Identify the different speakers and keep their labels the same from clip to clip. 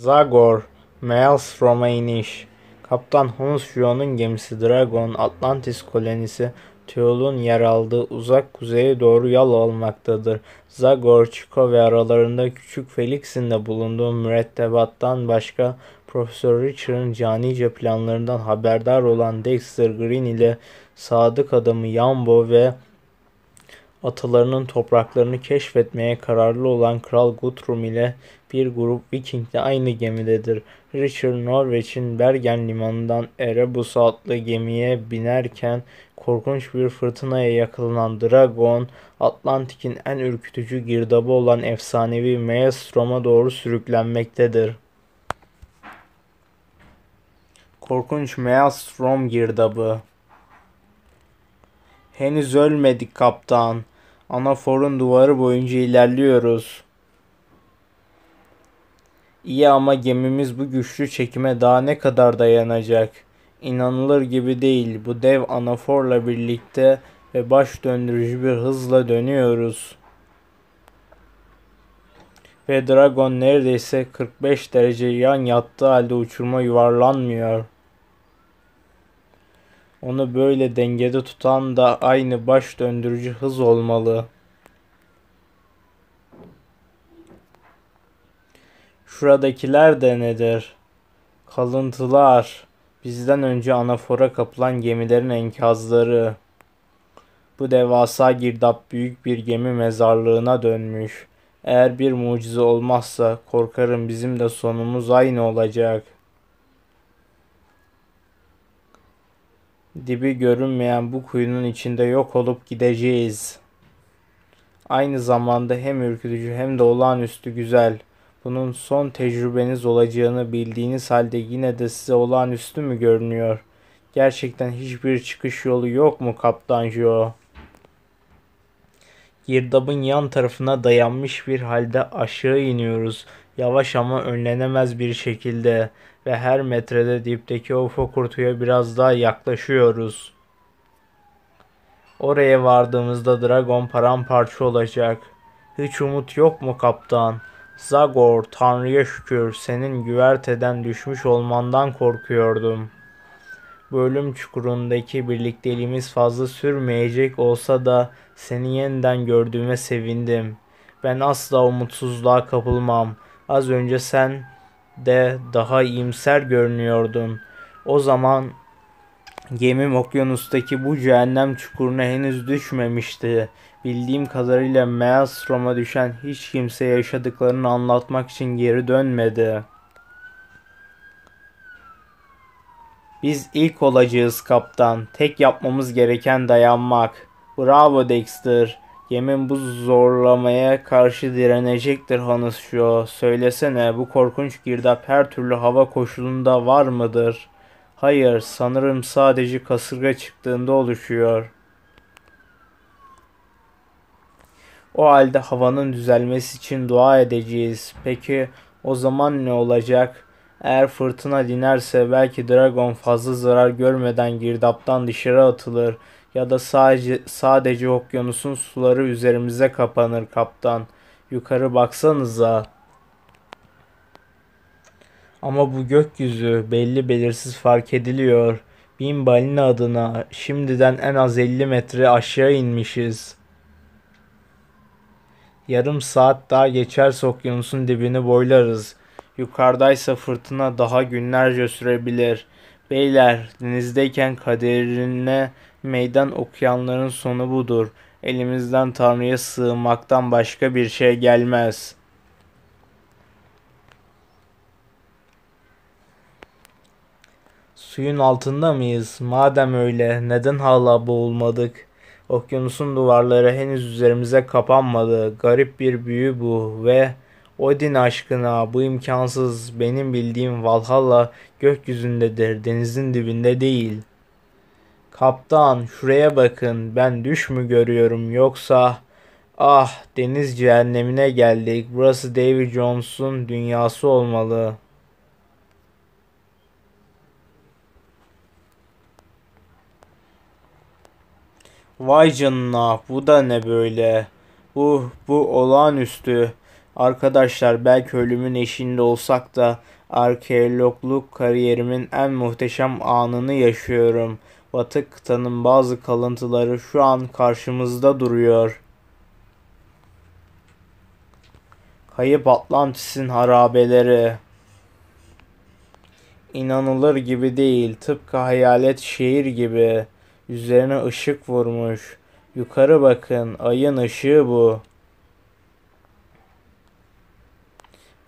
Speaker 1: Zagor, Meals Romainish, Kaptan Hunsfio'nun gemisi Dragon, Atlantis kolonisi Tüol'un yer aldığı uzak kuzeye doğru yol almaktadır. Zagor, Chico ve aralarında küçük Felix'in de bulunduğu mürettebattan başka Profesör Richard'ın canice planlarından haberdar olan Dexter Green ile sadık adamı Yambo ve atalarının topraklarını keşfetmeye kararlı olan Kral Guthrum ile bir grup Viking de aynı gemidedir. Richard Norveç'in Bergen limanından Erebus adlı gemiye binerken korkunç bir fırtınaya yakalanan Dragon, Atlantik'in en ürkütücü girdabı olan efsanevi Maelstrom'a doğru sürüklenmektedir. Korkunç Maelstrom girdabı Henüz ölmedik kaptan. Anaforun duvarı boyunca ilerliyoruz.'' İyi ama gemimiz bu güçlü çekime daha ne kadar dayanacak? İnanılır gibi değil bu dev anaforla birlikte ve baş döndürücü bir hızla dönüyoruz. Ve Dragon neredeyse 45 derece yan yattığı halde uçurma yuvarlanmıyor. Onu böyle dengede tutan da aynı baş döndürücü hız olmalı.'' Şuradakiler de nedir? Kalıntılar. Bizden önce anafora kapılan gemilerin enkazları. Bu devasa girdap büyük bir gemi mezarlığına dönmüş. Eğer bir mucize olmazsa korkarım bizim de sonumuz aynı olacak. Dibi görünmeyen bu kuyunun içinde yok olup gideceğiz. Aynı zamanda hem ürkütücü hem de olağanüstü güzel.'' bunun son tecrübeniz olacağını bildiğiniz halde yine de size olağanüstü mü görünüyor? Gerçekten hiçbir çıkış yolu yok mu Kaptan Joe? Girdabın yan tarafına dayanmış bir halde aşağı iniyoruz. Yavaş ama önlenemez bir şekilde ve her metrede dipteki o fokurtuya biraz daha yaklaşıyoruz. Oraya vardığımızda dragon paramparça olacak. Hiç umut yok mu kaptan?'' Zagor Tanrı'ya şükür senin güverteden düşmüş olmandan korkuyordum. Bölüm çukurundaki birlikteliğimiz fazla sürmeyecek olsa da seni yeniden gördüğüme sevindim. Ben asla umutsuzluğa kapılmam. Az önce sen de daha iyimser görünüyordun. O zaman gemim okyanustaki bu cehennem çukuruna henüz düşmemişti. Bildiğim kadarıyla Maelstrom'a düşen hiç kimse yaşadıklarını anlatmak için geri dönmedi. Biz ilk olacağız kaptan. Tek yapmamız gereken dayanmak. Bravo Dexter. Yemin bu zorlamaya karşı direnecektir Hanuscio. Söylesene bu korkunç girdap her türlü hava koşulunda var mıdır? Hayır sanırım sadece kasırga çıktığında oluşuyor.'' O halde havanın düzelmesi için dua edeceğiz. Peki o zaman ne olacak? Eğer fırtına dinerse belki Dragon fazla zarar görmeden girdaptan dışarı atılır ya da sadece sadece okyanusun suları üzerimize kapanır kaptan. Yukarı baksanıza. Ama bu gökyüzü belli belirsiz fark ediliyor. Bin balina adına şimdiden en az 50 metre aşağı inmişiz.'' Yarım saat daha geçer okyanusun dibini boylarız. Yukarıdaysa fırtına daha günlerce sürebilir. Beyler denizdeyken kaderine meydan okuyanların sonu budur. Elimizden Tanrı'ya sığınmaktan başka bir şey gelmez.'' Suyun altında mıyız? Madem öyle neden hala boğulmadık? Okyanusun duvarları henüz üzerimize kapanmadı. Garip bir büyü bu ve Odin aşkına bu imkansız benim bildiğim Valhalla gökyüzündedir, denizin dibinde değil. Kaptan şuraya bakın ben düş mü görüyorum yoksa ah deniz cehennemine geldik burası David Jones'un dünyası olmalı.'' Vay canına bu da ne böyle? Uh bu olağanüstü. Arkadaşlar belki ölümün eşinde olsak da arkeologluk kariyerimin en muhteşem anını yaşıyorum. Batı kıtanın bazı kalıntıları şu an karşımızda duruyor. Kayıp Atlantis'in harabeleri. İnanılır gibi değil, tıpkı hayalet şehir gibi.'' Üzerine ışık vurmuş. Yukarı bakın. Ayın ışığı bu.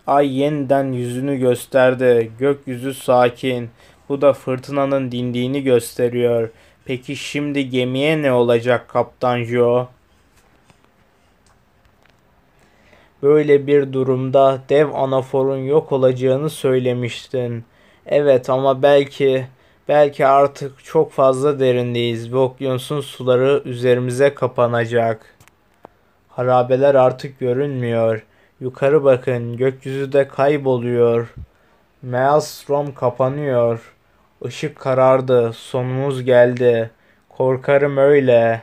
Speaker 1: Ay yeniden yüzünü gösterdi. Gökyüzü sakin. Bu da fırtınanın dindiğini gösteriyor. Peki şimdi gemiye ne olacak Kaptan Joe? Böyle bir durumda dev anaforun yok olacağını söylemiştin. Evet ama belki Belki artık çok fazla derindeyiz ve okyanusun suları üzerimize kapanacak. Harabeler artık görünmüyor. Yukarı bakın, gökyüzü de kayboluyor. Maelstrom kapanıyor. Işık karardı, sonumuz geldi. Korkarım öyle.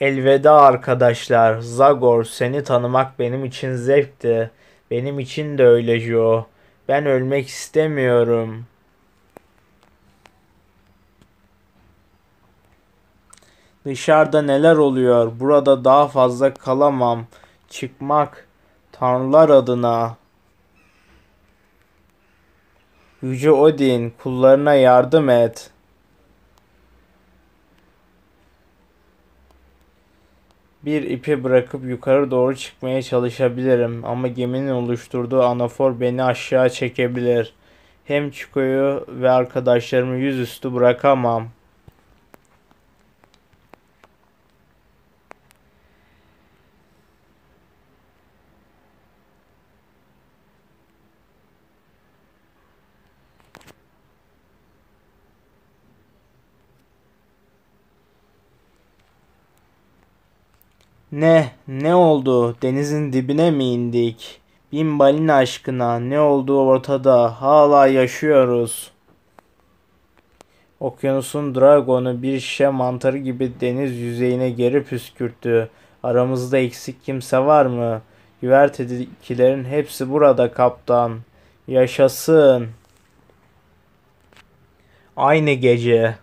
Speaker 1: Elveda arkadaşlar. Zagor seni tanımak benim için zevkti. Benim için de öyle Joe. Ben ölmek istemiyorum. Dışarıda neler oluyor? Burada daha fazla kalamam. Çıkmak tanrılar adına. Yüce Odin kullarına yardım et.'' Bir ipi bırakıp yukarı doğru çıkmaya çalışabilirim ama geminin oluşturduğu anafor beni aşağı çekebilir. Hem Chico'yu ve arkadaşlarımı yüzüstü bırakamam. Ne, ne oldu? Denizin dibine mi indik? Bin balina aşkına ne oldu ortada. Hala yaşıyoruz. Okyanusun dragonu bir şişe mantarı gibi deniz yüzeyine geri püskürttü. Aramızda eksik kimse var mı? Güvertedekilerin hepsi burada kaptan. Yaşasın. Aynı gece.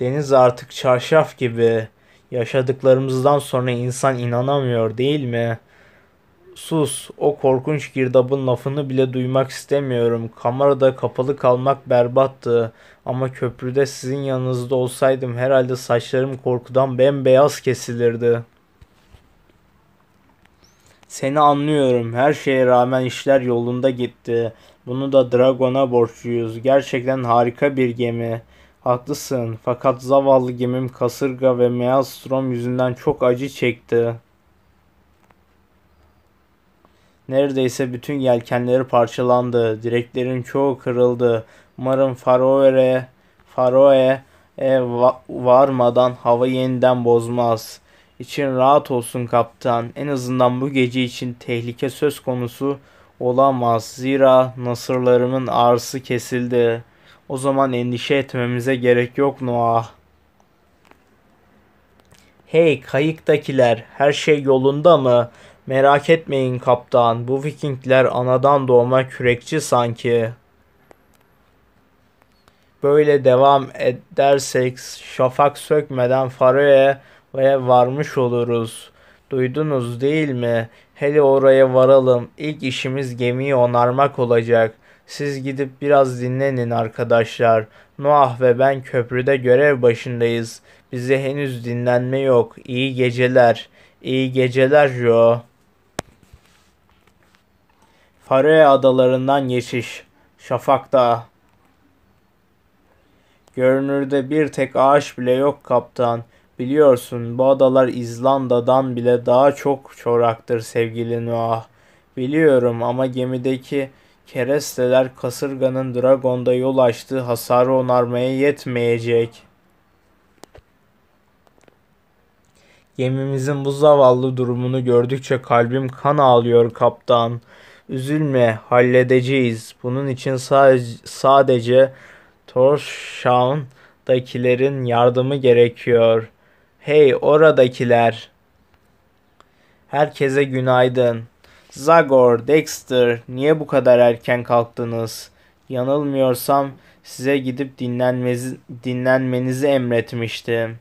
Speaker 1: Deniz artık çarşaf gibi. Yaşadıklarımızdan sonra insan inanamıyor değil mi? Sus, o korkunç girdabın lafını bile duymak istemiyorum. Kamerada kapalı kalmak berbattı. Ama köprüde sizin yanınızda olsaydım herhalde saçlarım korkudan bembeyaz kesilirdi. Seni anlıyorum. Her şeye rağmen işler yolunda gitti. Bunu da Dragon'a borçluyuz. Gerçekten harika bir gemi. Haklısın fakat zavallı gemim kasırga ve Maelstrom yüzünden çok acı çekti. Neredeyse bütün yelkenleri parçalandı. Direklerin çoğu kırıldı. Umarım Faroe, Faroe e, varmadan hava yeniden bozmaz. İçin rahat olsun kaptan. En azından bu gece için tehlike söz konusu olamaz. Zira nasırlarımın ağrısı kesildi.'' O zaman endişe etmemize gerek yok Noah. Hey kayıktakiler her şey yolunda mı? Merak etmeyin kaptan bu vikingler anadan doğma kürekçi sanki. Böyle devam edersek şafak sökmeden Faroe'ye ve varmış oluruz. Duydunuz değil mi? Hele oraya varalım. İlk işimiz gemiyi onarmak olacak.'' Siz gidip biraz dinlenin arkadaşlar. Noah ve ben köprüde görev başındayız. Bize henüz dinlenme yok. İyi geceler. İyi geceler Joe. Faroe adalarından geçiş. Şafakta. Görünürde bir tek ağaç bile yok kaptan. Biliyorsun bu adalar İzlanda'dan bile daha çok çoraktır sevgili Noah. Biliyorum ama gemideki Keresteler kasırganın Dragon'da yol açtığı hasarı onarmaya yetmeyecek. Gemimizin bu zavallı durumunu gördükçe kalbim kan ağlıyor kaptan. Üzülme, halledeceğiz. Bunun için sadece, sadece Torshavn'dakilerin yardımı gerekiyor. Hey oradakiler. Herkese günaydın. Zagor, Dexter niye bu kadar erken kalktınız? Yanılmıyorsam size gidip dinlenmenizi, dinlenmenizi emretmiştim.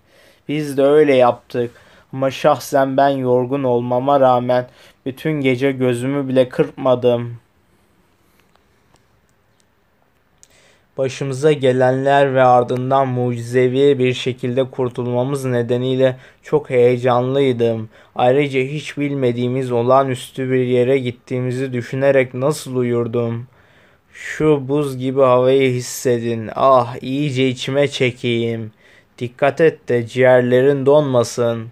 Speaker 1: Biz de öyle yaptık ama şahsen ben yorgun olmama rağmen bütün gece gözümü bile kırpmadım.'' başımıza gelenler ve ardından mucizevi bir şekilde kurtulmamız nedeniyle çok heyecanlıydım. Ayrıca hiç bilmediğimiz olağanüstü bir yere gittiğimizi düşünerek nasıl uyurdum. Şu buz gibi havayı hissedin. Ah iyice içime çekeyim. Dikkat et de ciğerlerin donmasın.''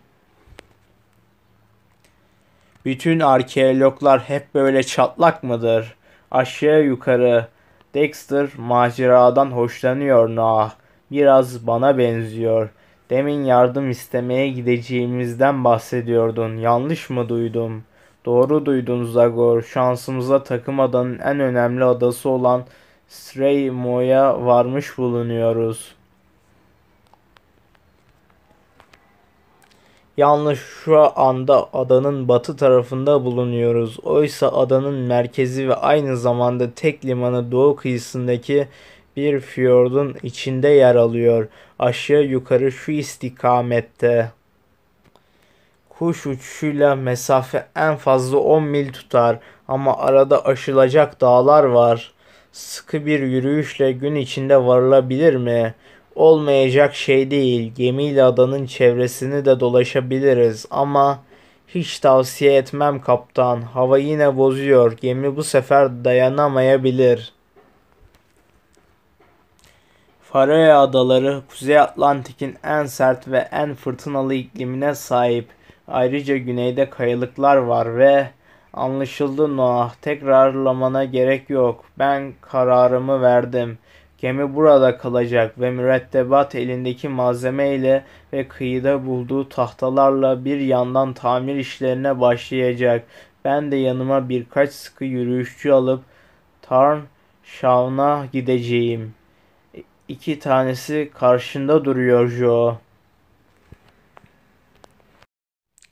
Speaker 1: Bütün arkeologlar hep böyle çatlak mıdır? Aşağı yukarı Dexter maceradan hoşlanıyor Noah. Biraz bana benziyor. Demin yardım istemeye gideceğimizden bahsediyordun. Yanlış mı duydum? Doğru duydun Zagor. Şansımıza takım adanın en önemli adası olan Streymo'ya varmış bulunuyoruz. Yalnız şu anda adanın batı tarafında bulunuyoruz. Oysa adanın merkezi ve aynı zamanda tek limanı doğu kıyısındaki bir fiyordun içinde yer alıyor. Aşağı yukarı şu istikamette. Kuş uçuşuyla mesafe en fazla 10 mil tutar ama arada aşılacak dağlar var. Sıkı bir yürüyüşle gün içinde varılabilir mi?'' olmayacak şey değil. Gemiyle adanın çevresini de dolaşabiliriz ama hiç tavsiye etmem kaptan. Hava yine bozuyor. Gemi bu sefer dayanamayabilir. Faroe Adaları Kuzey Atlantik'in en sert ve en fırtınalı iklimine sahip. Ayrıca güneyde kayalıklar var ve anlaşıldı Noah tekrarlamana gerek yok. Ben kararımı verdim.'' Gemi burada kalacak ve mürettebat elindeki malzemeyle ve kıyıda bulduğu tahtalarla bir yandan tamir işlerine başlayacak. Ben de yanıma birkaç sıkı yürüyüşçü alıp Tarn Şavna gideceğim. İki tanesi karşında duruyor Joe.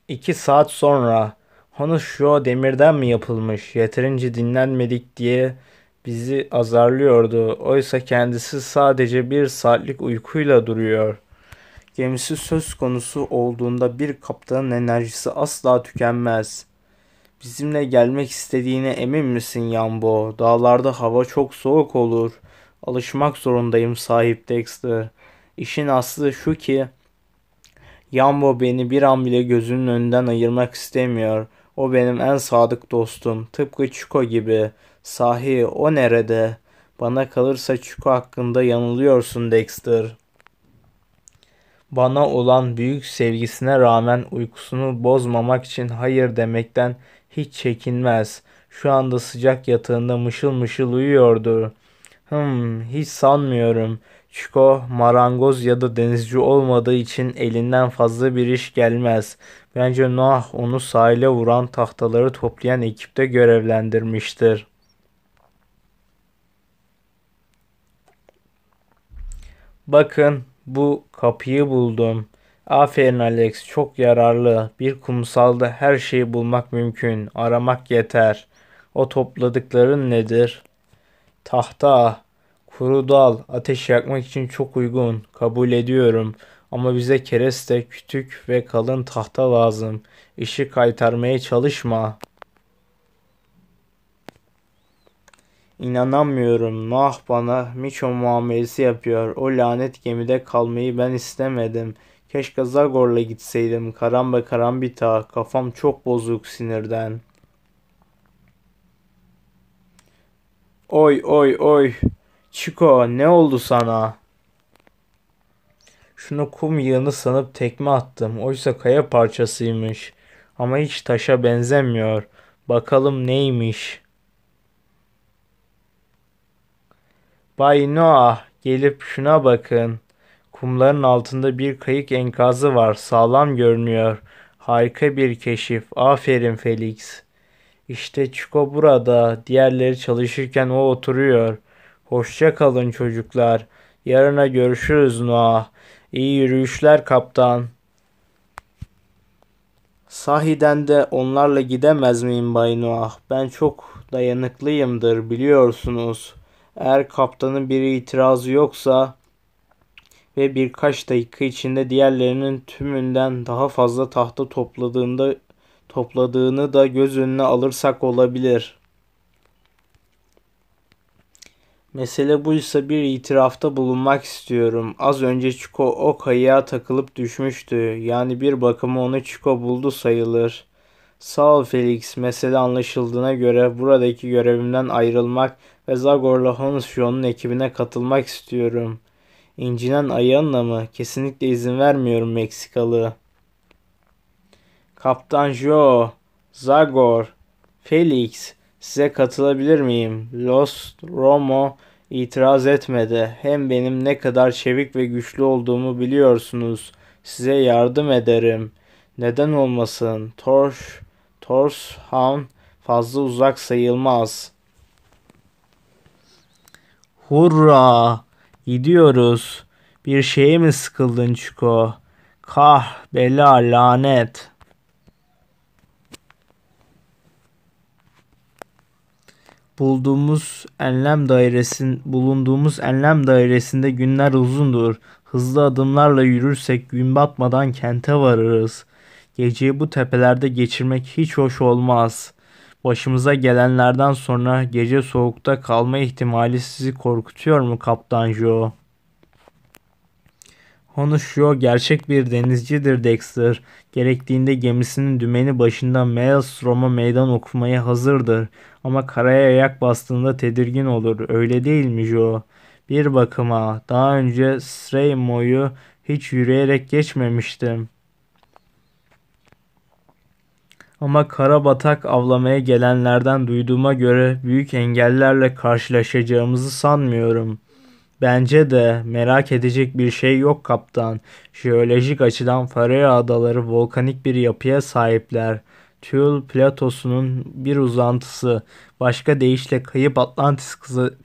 Speaker 1: İki saat sonra Honus Joe demirden mi yapılmış yeterince dinlenmedik diye bizi azarlıyordu. Oysa kendisi sadece bir saatlik uykuyla duruyor. Gemisi söz konusu olduğunda bir kaptanın enerjisi asla tükenmez. Bizimle gelmek istediğine emin misin Yambo? Dağlarda hava çok soğuk olur. Alışmak zorundayım sahip Dexter. İşin aslı şu ki Yambo beni bir an bile gözünün önünden ayırmak istemiyor. O benim en sadık dostum. Tıpkı Chico gibi. Sahi o nerede? Bana kalırsa Çuko hakkında yanılıyorsun Dexter. Bana olan büyük sevgisine rağmen uykusunu bozmamak için hayır demekten hiç çekinmez. Şu anda sıcak yatağında mışıl mışıl uyuyordu. Hmm, hiç sanmıyorum. Çiko marangoz ya da denizci olmadığı için elinden fazla bir iş gelmez. Bence Noah onu sahile vuran tahtaları toplayan ekipte görevlendirmiştir. Bakın bu kapıyı buldum. Aferin Alex çok yararlı. Bir kumsalda her şeyi bulmak mümkün. Aramak yeter. O topladıkların nedir? Tahta, kuru dal, ateş yakmak için çok uygun. Kabul ediyorum. Ama bize kereste, kütük ve kalın tahta lazım. İşi kaytarmaya çalışma.'' İnanamıyorum. Nah bana Miço muamelesi yapıyor. O lanet gemide kalmayı ben istemedim. Keşke Zagor'la gitseydim. Karamba karambita. Kafam çok bozuk sinirden. Oy oy oy. Chico ne oldu sana? Şunu kum yığını sanıp tekme attım. Oysa kaya parçasıymış. Ama hiç taşa benzemiyor. Bakalım neymiş.'' Bay Noah gelip şuna bakın. Kumların altında bir kayık enkazı var. Sağlam görünüyor. Harika bir keşif. Aferin Felix. İşte Çiko burada. Diğerleri çalışırken o oturuyor. Hoşça kalın çocuklar. Yarına görüşürüz Noah. İyi yürüyüşler kaptan. Sahiden de onlarla gidemez miyim Bay Noah? Ben çok dayanıklıyımdır biliyorsunuz.'' Eğer kaptanın bir itirazı yoksa ve birkaç dakika içinde diğerlerinin tümünden daha fazla tahta topladığında topladığını da göz önüne alırsak olabilir. Mesele buysa bir itirafta bulunmak istiyorum. Az önce Çiko o kayaya takılıp düşmüştü. Yani bir bakıma onu Çiko buldu sayılır. Sağ ol Felix. Mesele anlaşıldığına göre buradaki görevimden ayrılmak ve Zagor'la Honshio'nun ekibine katılmak istiyorum. İncinen Ayanna mı? Kesinlikle izin vermiyorum Meksikalı. Kaptan Joe, Zagor, Felix size katılabilir miyim? Los Romo itiraz etmedi. Hem benim ne kadar çevik ve güçlü olduğumu biliyorsunuz. Size yardım ederim. Neden olmasın? Torsh, Torshan fazla uzak sayılmaz.'' Hurra! Gidiyoruz. Bir şeye mi sıkıldın Çiko? Kah, bela, lanet. Bulduğumuz enlem dairesin, bulunduğumuz enlem dairesinde günler uzundur. Hızlı adımlarla yürürsek gün batmadan kente varırız. Geceyi bu tepelerde geçirmek hiç hoş olmaz. Başımıza gelenlerden sonra gece soğukta kalma ihtimali sizi korkutuyor mu Kaptan Joe? Honuşyo gerçek bir denizcidir Dexter. Gerektiğinde gemisinin dümeni başında Maelstrom'a meydan okumaya hazırdır. Ama karaya ayak bastığında tedirgin olur. Öyle değil mi Joe? Bir bakıma daha önce Sreymoyu hiç yürüyerek geçmemiştim. Ama karabatak avlamaya gelenlerden duyduğuma göre büyük engellerle karşılaşacağımızı sanmıyorum. Bence de merak edecek bir şey yok kaptan. Jeolojik açıdan Faroe Adaları volkanik bir yapıya sahipler. Tüyl platosunun bir uzantısı, başka deyişle Kayıp Atlantis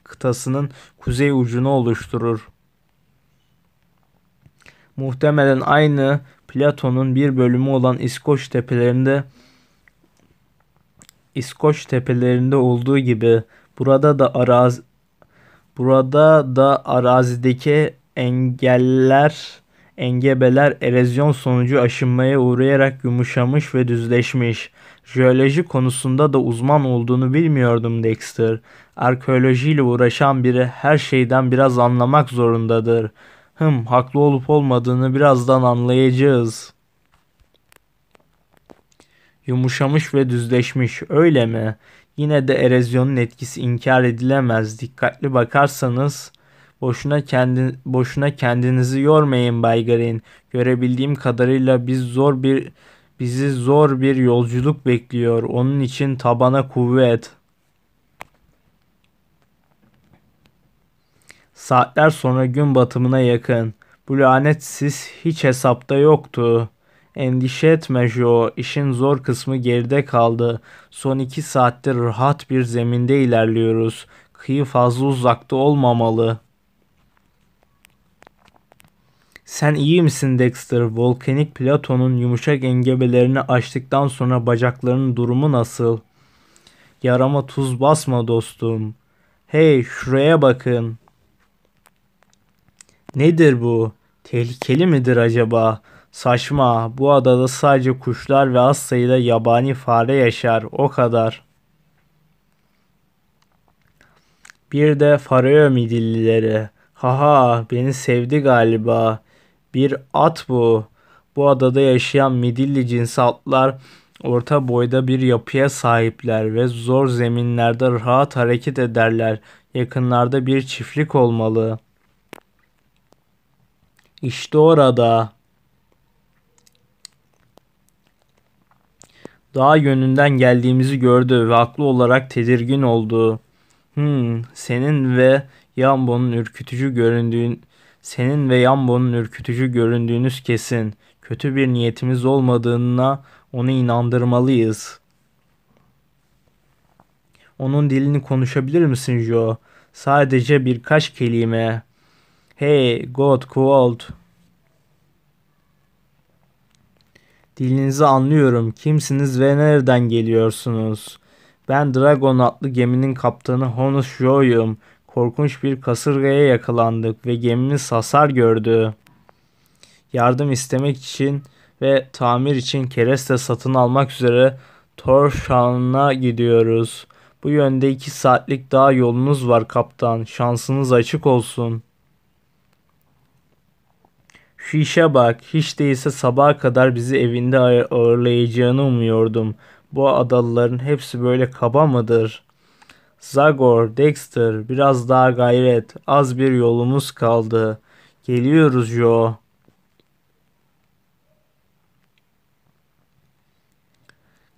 Speaker 1: kıtasının kuzey ucunu oluşturur. Muhtemelen aynı Platon'un bir bölümü olan İskoç tepelerinde İskoç tepelerinde olduğu gibi burada da araz burada da arazideki engeller engebeler erozyon sonucu aşınmaya uğrayarak yumuşamış ve düzleşmiş. Jeoloji konusunda da uzman olduğunu bilmiyordum Dexter. Arkeolojiyle uğraşan biri her şeyden biraz anlamak zorundadır. Hım haklı olup olmadığını birazdan anlayacağız.'' Yumuşamış ve düzleşmiş öyle mi? Yine de erozyonun etkisi inkar edilemez. Dikkatli bakarsanız boşuna kendi boşuna kendinizi yormayın Bay Green. Görebildiğim kadarıyla biz zor bir bizi zor bir yolculuk bekliyor. Onun için tabana kuvvet. Saatler sonra gün batımına yakın. Bu lanet sis hiç hesapta yoktu. Endişe etme Jo, işin zor kısmı geride kaldı. Son iki saattir rahat bir zeminde ilerliyoruz. Kıyı fazla uzakta olmamalı. Sen iyi misin Dexter? Volkanik platonun yumuşak engebelerini açtıktan sonra bacaklarının durumu nasıl? Yarama tuz basma dostum. Hey şuraya bakın. Nedir bu? Tehlikeli midir acaba? Saçma. Bu adada sadece kuşlar ve az sayıda yabani fare yaşar. O kadar. Bir de Fareo midillileri. Haha beni sevdi galiba. Bir at bu. Bu adada yaşayan midilli cinsi atlar orta boyda bir yapıya sahipler ve zor zeminlerde rahat hareket ederler. Yakınlarda bir çiftlik olmalı. İşte orada. Dağ yönünden geldiğimizi gördü ve haklı olarak tedirgin oldu. Hmm, senin ve Yambo'nun ürkütücü göründüğün senin ve Yambo'nun ürkütücü göründüğünüz kesin. Kötü bir niyetimiz olmadığına onu inandırmalıyız. Onun dilini konuşabilir misin Joe? Sadece birkaç kelime. Hey, God, Cold, Dilinizi anlıyorum. Kimsiniz ve nereden geliyorsunuz? Ben Dragon adlı geminin kaptanı Honus Joy'um. Korkunç bir kasırgaya yakalandık ve gemimiz hasar gördü. Yardım istemek için ve tamir için kereste satın almak üzere Torshan'a gidiyoruz. Bu yönde iki saatlik daha yolunuz var kaptan. Şansınız açık olsun.'' Şu bak. Hiç değilse sabaha kadar bizi evinde ağırlayacağını umuyordum. Bu adalıların hepsi böyle kaba mıdır? Zagor, Dexter, biraz daha gayret. Az bir yolumuz kaldı. Geliyoruz yo.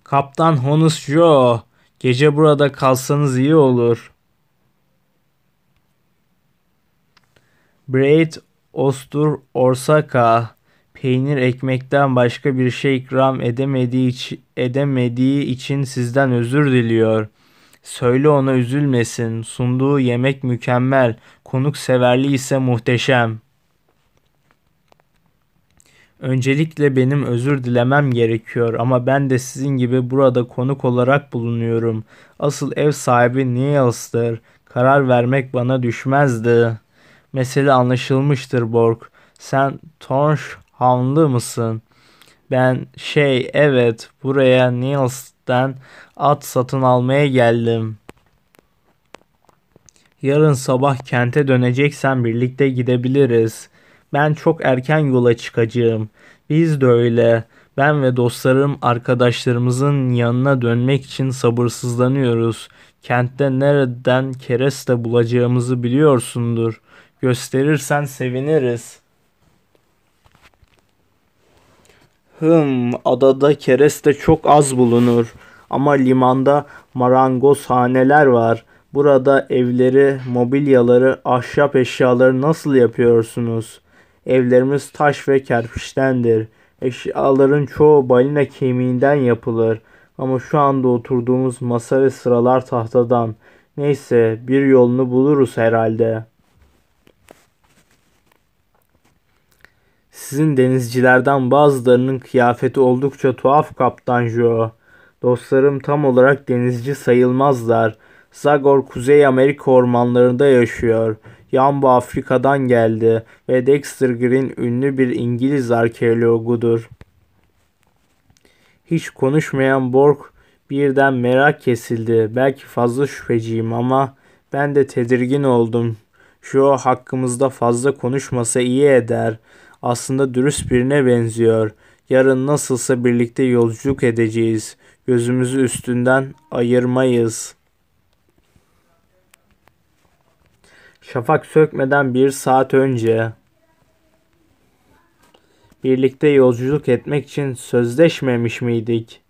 Speaker 1: Kaptan Honus Joe. Gece burada kalsanız iyi olur. Braid Ostur Orsaka peynir ekmekten başka bir şey ikram edemediği, iç, edemediği için sizden özür diliyor. Söyle ona üzülmesin. Sunduğu yemek mükemmel. Konukseverliği ise muhteşem. Öncelikle benim özür dilemem gerekiyor ama ben de sizin gibi burada konuk olarak bulunuyorum. Asıl ev sahibi Niels'tır. Karar vermek bana düşmezdi.'' Mesele anlaşılmıştır Borg. Sen Tornhamlı mısın? Ben şey evet buraya Niels'ten at satın almaya geldim. Yarın sabah kente döneceksen birlikte gidebiliriz. Ben çok erken yola çıkacağım. Biz de öyle. Ben ve dostlarım arkadaşlarımızın yanına dönmek için sabırsızlanıyoruz. Kentte nereden kereste bulacağımızı biliyorsundur gösterirsen seviniriz. Hım, adada kereste çok az bulunur ama limanda Marangoz haneler var. Burada evleri, mobilyaları, ahşap eşyaları nasıl yapıyorsunuz? Evlerimiz taş ve kerpiçtendir. Eşyaların çoğu balina kemiğinden yapılır. Ama şu anda oturduğumuz masa ve sıralar tahtadan. Neyse bir yolunu buluruz herhalde.'' Sizin denizcilerden bazılarının kıyafeti oldukça tuhaf Kaptan Joe. Dostlarım tam olarak denizci sayılmazlar. Zagor Kuzey Amerika ormanlarında yaşıyor. Yambo Afrika'dan geldi ve Dexter Green ünlü bir İngiliz arkeologudur. Hiç konuşmayan Bork birden merak kesildi. Belki fazla şüpheciyim ama ben de tedirgin oldum. Şu hakkımızda fazla konuşmasa iyi eder. Aslında dürüst birine benziyor. Yarın nasılsa birlikte yolculuk edeceğiz. Gözümüzü üstünden ayırmayız. Şafak sökmeden bir saat önce birlikte yolculuk etmek için sözleşmemiş miydik?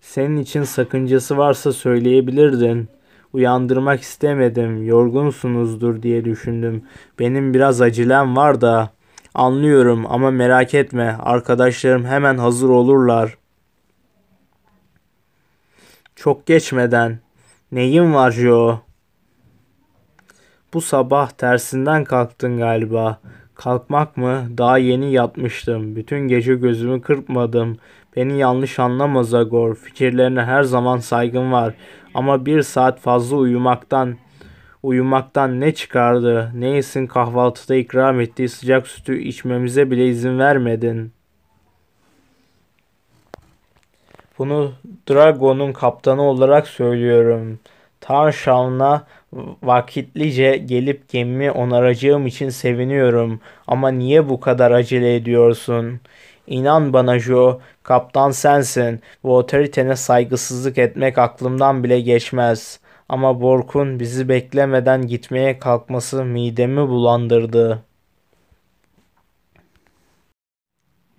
Speaker 1: Senin için sakıncası varsa söyleyebilirdin. Uyandırmak istemedim. Yorgunsunuzdur diye düşündüm. Benim biraz acilen var da. Anlıyorum ama merak etme. Arkadaşlarım hemen hazır olurlar. Çok geçmeden. Neyin var Joe? Bu sabah tersinden kalktın galiba. Kalkmak mı? Daha yeni yatmıştım. Bütün gece gözümü kırpmadım. Beni yanlış anlama Zagor. Fikirlerine her zaman saygım var. Ama bir saat fazla uyumaktan uyumaktan ne çıkardı? Neysin kahvaltıda ikram ettiği sıcak sütü içmemize bile izin vermedin. Bunu Dragon'un kaptanı olarak söylüyorum. Tanşan'la vakitlice gelip gemimi onaracağım için seviniyorum. Ama niye bu kadar acele ediyorsun? İnan bana Joe, kaptan sensin. Bu otoritene saygısızlık etmek aklımdan bile geçmez. Ama Bork'un bizi beklemeden gitmeye kalkması midemi bulandırdı.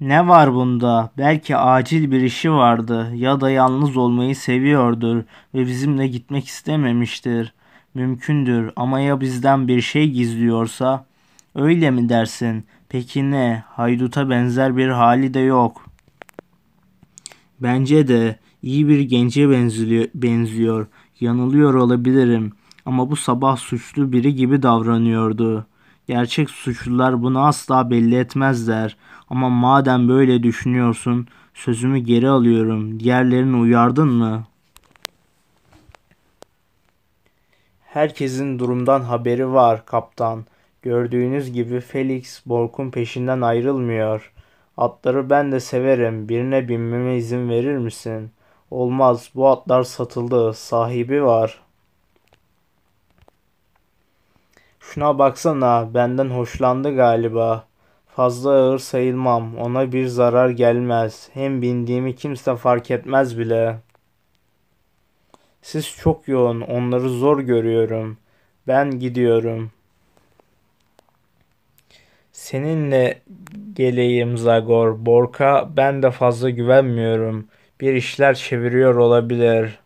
Speaker 1: Ne var bunda? Belki acil bir işi vardı ya da yalnız olmayı seviyordur ve bizimle gitmek istememiştir. Mümkündür ama ya bizden bir şey gizliyorsa? Öyle mi dersin? Peki ne? Hayduta benzer bir hali de yok. Bence de iyi bir gence benziyor. Yanılıyor olabilirim ama bu sabah suçlu biri gibi davranıyordu. Gerçek suçlular bunu asla belli etmezler. Ama madem böyle düşünüyorsun, sözümü geri alıyorum. Diğerlerini uyardın mı? Herkesin durumdan haberi var kaptan. Gördüğünüz gibi Felix Bork'un peşinden ayrılmıyor. Atları ben de severim. Birine binmeme izin verir misin? Olmaz. Bu atlar satıldı. Sahibi var. Şuna baksana. Benden hoşlandı galiba. Fazla ağır sayılmam. Ona bir zarar gelmez. Hem bindiğimi kimse fark etmez bile. Siz çok yoğun. Onları zor görüyorum. Ben gidiyorum.'' Seninle geleyim Zagor. Borka ben de fazla güvenmiyorum. Bir işler çeviriyor olabilir.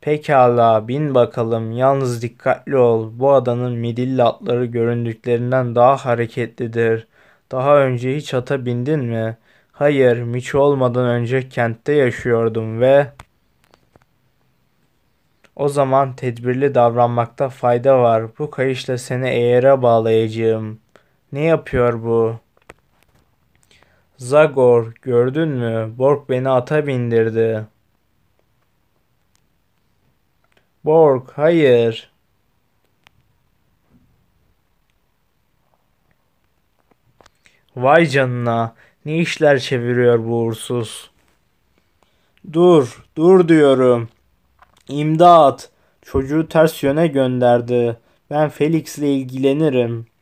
Speaker 1: Pekala bin bakalım. Yalnız dikkatli ol. Bu adanın midilli atları göründüklerinden daha hareketlidir. Daha önce hiç ata bindin mi? Hayır, Miço olmadan önce kentte yaşıyordum ve... O zaman tedbirli davranmakta fayda var. Bu kayışla seni eğere bağlayacağım.'' Ne yapıyor bu? Zagor gördün mü? Borg beni ata bindirdi. Borg hayır. Vay canına. Ne işler çeviriyor bu uğursuz. Dur, dur diyorum. İmdat. Çocuğu ters yöne gönderdi. Ben Felix'le ilgilenirim.''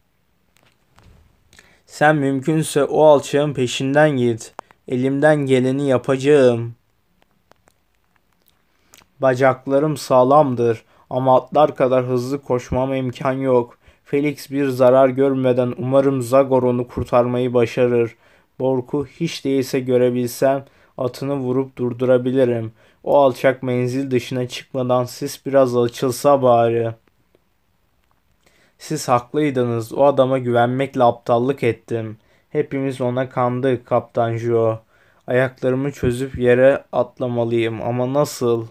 Speaker 1: Sen mümkünse o alçağın peşinden git. Elimden geleni yapacağım. Bacaklarım sağlamdır ama atlar kadar hızlı koşmama imkan yok. Felix bir zarar görmeden umarım Zagor onu kurtarmayı başarır. Borku hiç değilse görebilsem atını vurup durdurabilirim. O alçak menzil dışına çıkmadan sis biraz açılsa bari.'' Siz haklıydınız. O adama güvenmekle aptallık ettim. Hepimiz ona kandık Kaptan Joe. Ayaklarımı çözüp yere atlamalıyım ama nasıl?''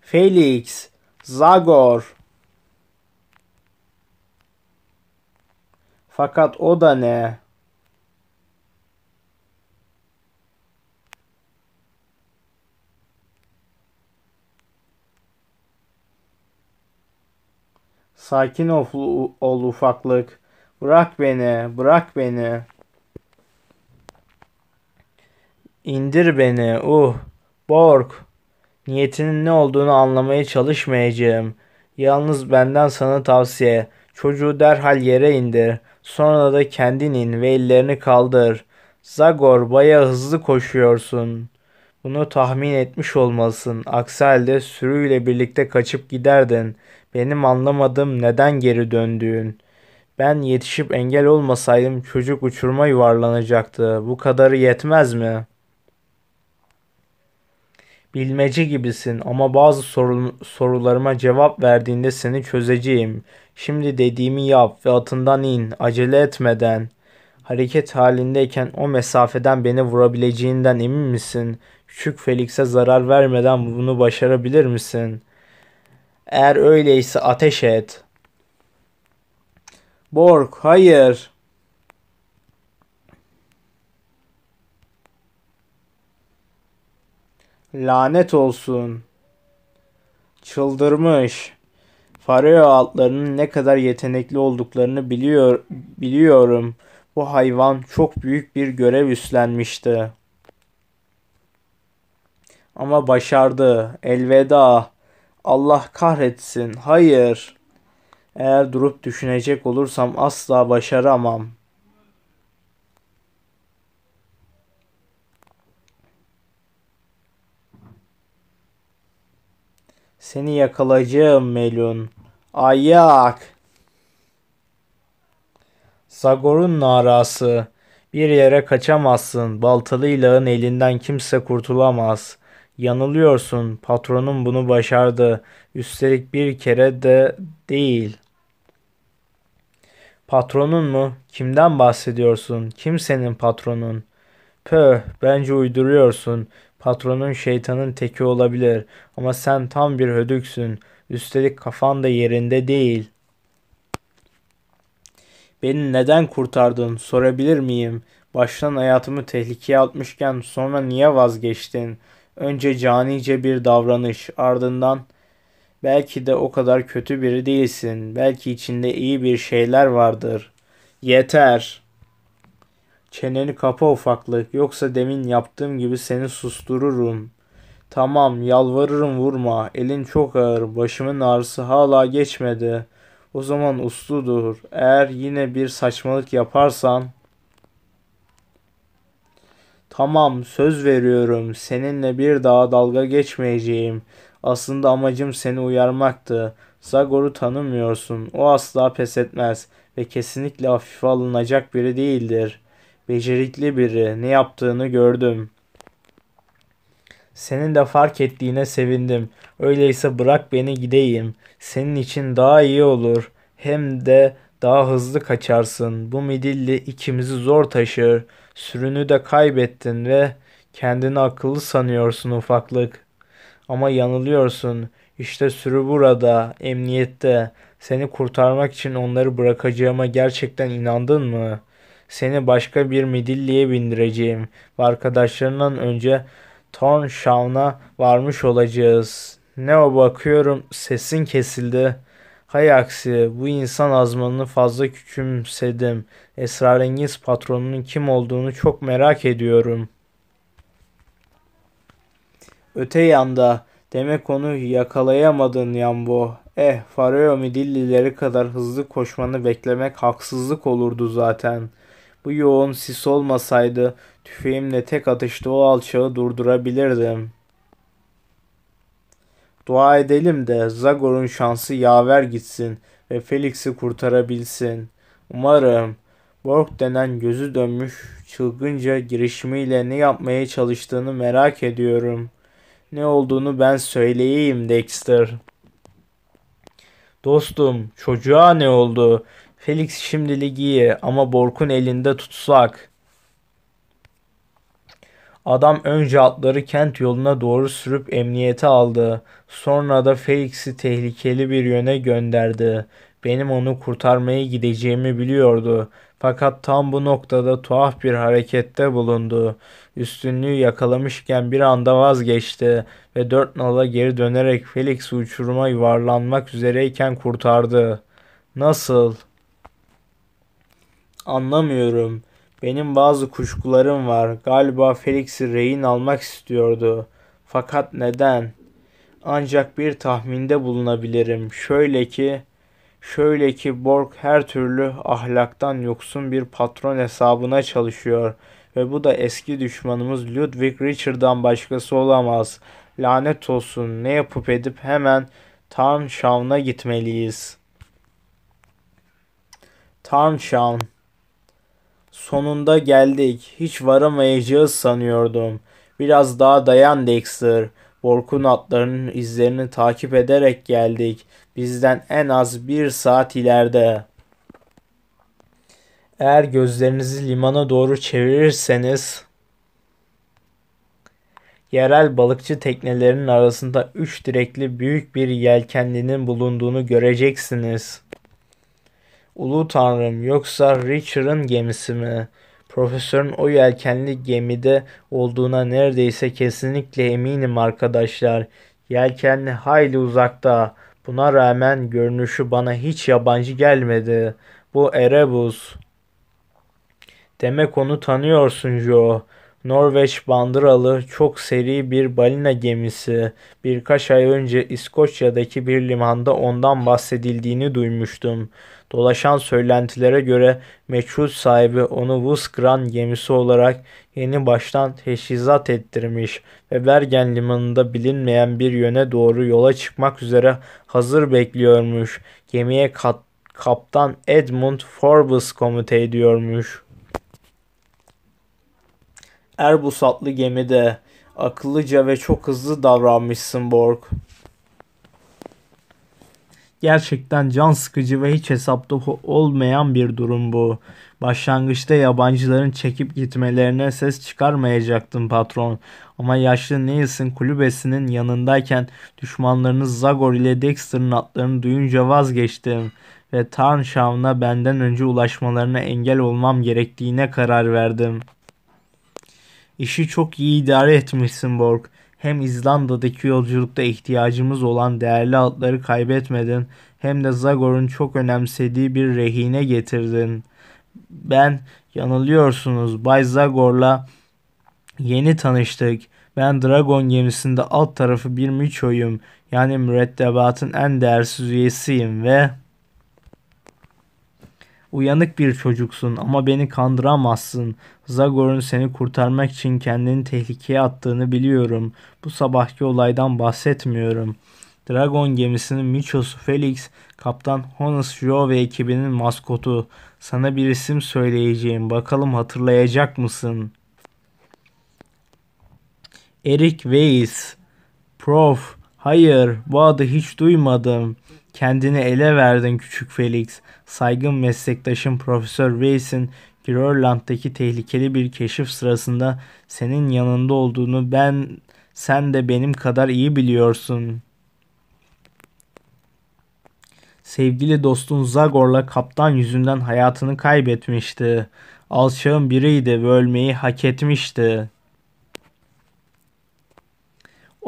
Speaker 1: Felix, Zagor. Fakat o da ne? Sakin ol, ol ufaklık. Bırak beni, bırak beni. İndir beni, uh. bork. Niyetinin ne olduğunu anlamaya çalışmayacağım. Yalnız benden sana tavsiye. Çocuğu derhal yere indir. Sonra da kendin in ve ellerini kaldır. Zagor baya hızlı koşuyorsun. Bunu tahmin etmiş olmalısın. Aksi halde sürüyle birlikte kaçıp giderdin. Benim anlamadığım neden geri döndüğün. Ben yetişip engel olmasaydım çocuk uçurma yuvarlanacaktı. Bu kadarı yetmez mi? Bilmece gibisin ama bazı sorularıma cevap verdiğinde seni çözeceğim. Şimdi dediğimi yap ve atından in. Acele etmeden. Hareket halindeyken o mesafeden beni vurabileceğinden emin misin? Küçük Felix'e zarar vermeden bunu başarabilir misin?'' Eğer öyleyse ateş et. Borg hayır. Lanet olsun. Çıldırmış. Fareo altlarının ne kadar yetenekli olduklarını biliyor biliyorum. Bu hayvan çok büyük bir görev üstlenmişti. Ama başardı. Elveda. Allah kahretsin. Hayır. Eğer durup düşünecek olursam asla başaramam. Seni yakalayacağım Melun. Ayak. Zagor'un narası. Bir yere kaçamazsın. Baltalı ilağın elinden kimse kurtulamaz. Yanılıyorsun. Patronum bunu başardı. Üstelik bir kere de değil. Patronun mu? Kimden bahsediyorsun? Kimsenin patronun? Pöh, bence uyduruyorsun. Patronun şeytanın teki olabilir ama sen tam bir hödüksün. Üstelik kafan da yerinde değil. Beni neden kurtardın sorabilir miyim? Baştan hayatımı tehlikeye atmışken sonra niye vazgeçtin?'' Önce canice bir davranış, ardından belki de o kadar kötü biri değilsin. Belki içinde iyi bir şeyler vardır. Yeter. Çeneni kapa ufaklık. Yoksa demin yaptığım gibi seni sustururum. Tamam yalvarırım vurma. Elin çok ağır. Başımın ağrısı hala geçmedi. O zaman usludur. Eğer yine bir saçmalık yaparsan Tamam söz veriyorum seninle bir daha dalga geçmeyeceğim. Aslında amacım seni uyarmaktı. Zagor'u tanımıyorsun. O asla pes etmez ve kesinlikle hafife alınacak biri değildir. Becerikli biri. Ne yaptığını gördüm. Senin de fark ettiğine sevindim. Öyleyse bırak beni gideyim. Senin için daha iyi olur. Hem de daha hızlı kaçarsın. Bu midilli ikimizi zor taşır. Sürünü de kaybettin ve kendini akıllı sanıyorsun ufaklık. Ama yanılıyorsun. İşte sürü burada, emniyette. Seni kurtarmak için onları bırakacağıma gerçekten inandın mı? Seni başka bir midilliye bindireceğim ve arkadaşlarından önce Torn Shawna varmış olacağız. Ne o bakıyorum sesin kesildi.'' Hay aksi bu insan azmanını fazla küçümsedim. Esrarengiz patronunun kim olduğunu çok merak ediyorum. Öte yanda demek onu yakalayamadın Yambo. Eh Fareo Midillileri kadar hızlı koşmanı beklemek haksızlık olurdu zaten. Bu yoğun sis olmasaydı tüfeğimle tek atışta o alçağı durdurabilirdim.'' Dua edelim de Zagor'un şansı yaver gitsin ve Felix'i kurtarabilsin. Umarım Borg denen gözü dönmüş çılgınca girişimiyle ne yapmaya çalıştığını merak ediyorum. Ne olduğunu ben söyleyeyim Dexter. Dostum çocuğa ne oldu? Felix şimdilik iyi ama Borg'un elinde tutsak.'' Adam önce atları kent yoluna doğru sürüp emniyete aldı. Sonra da Felix'i tehlikeli bir yöne gönderdi. Benim onu kurtarmaya gideceğimi biliyordu. Fakat tam bu noktada tuhaf bir harekette bulundu. Üstünlüğü yakalamışken bir anda vazgeçti ve dört nala geri dönerek Felix uçuruma yuvarlanmak üzereyken kurtardı. Nasıl? Anlamıyorum. Benim bazı kuşkularım var. Galiba Felix'i rehin almak istiyordu. Fakat neden? Ancak bir tahminde bulunabilirim. Şöyle ki, şöyle ki Borg her türlü ahlaktan yoksun bir patron hesabına çalışıyor ve bu da eski düşmanımız Ludwig Richard'dan başkası olamaz. Lanet olsun ne yapıp edip hemen Tarnşavn'a gitmeliyiz. Tarnşavn Sonunda geldik. Hiç varamayacağız sanıyordum. Biraz daha dayan Dexter. Bork'un atlarının izlerini takip ederek geldik. Bizden en az bir saat ileride. Eğer gözlerinizi limana doğru çevirirseniz yerel balıkçı teknelerinin arasında üç direkli büyük bir yelkenlinin bulunduğunu göreceksiniz.'' Ulu tanrım yoksa Richard'ın gemisi mi? Profesörün o yelkenli gemide olduğuna neredeyse kesinlikle eminim arkadaşlar. Yelkenli hayli uzakta. Buna rağmen görünüşü bana hiç yabancı gelmedi. Bu Erebus. Demek onu tanıyorsun Joe. Norveç bandıralı çok seri bir balina gemisi. Birkaç ay önce İskoçya'daki bir limanda ondan bahsedildiğini duymuştum. Dolaşan söylentilere göre meçhul sahibi onu Wuskran gemisi olarak yeni baştan teşhizat ettirmiş ve Bergen limanında bilinmeyen bir yöne doğru yola çıkmak üzere hazır bekliyormuş. Gemiye kat, kaptan Edmund Forbes komite ediyormuş. Erbus adlı gemide akıllıca ve çok hızlı davranmışsın Borg. Gerçekten can sıkıcı ve hiç hesapta olmayan bir durum bu. Başlangıçta yabancıların çekip gitmelerine ses çıkarmayacaktım patron. Ama yaşlı Nielsen kulübesinin yanındayken düşmanlarınız Zagor ile Dexter'ın atlarını duyunca vazgeçtim ve Tarnşav'ına benden önce ulaşmalarına engel olmam gerektiğine karar verdim. İşi çok iyi idare etmişsin Borg hem İzlanda'daki yolculukta ihtiyacımız olan değerli atları kaybetmedin hem de Zagor'un çok önemsediği bir rehine getirdin. Ben yanılıyorsunuz Bay Zagor'la yeni tanıştık. Ben Dragon gemisinde alt tarafı bir miçoyum yani mürettebatın en değersiz üyesiyim ve Uyanık bir çocuksun ama beni kandıramazsın. Zagor'un seni kurtarmak için kendini tehlikeye attığını biliyorum. Bu sabahki olaydan bahsetmiyorum. Dragon gemisinin Michos Felix, Kaptan Honus Joe ve ekibinin maskotu. Sana bir isim söyleyeceğim. Bakalım hatırlayacak mısın? Eric Weiss. Prof. Hayır, bu adı hiç duymadım. Kendini ele verdin küçük Felix. Saygın meslektaşım Profesör Weiss'in Grönland'daki tehlikeli bir keşif sırasında senin yanında olduğunu ben sen de benim kadar iyi biliyorsun. Sevgili dostun Zagor'la kaptan yüzünden hayatını kaybetmişti. Alçağın biriydi ve ölmeyi hak etmişti.''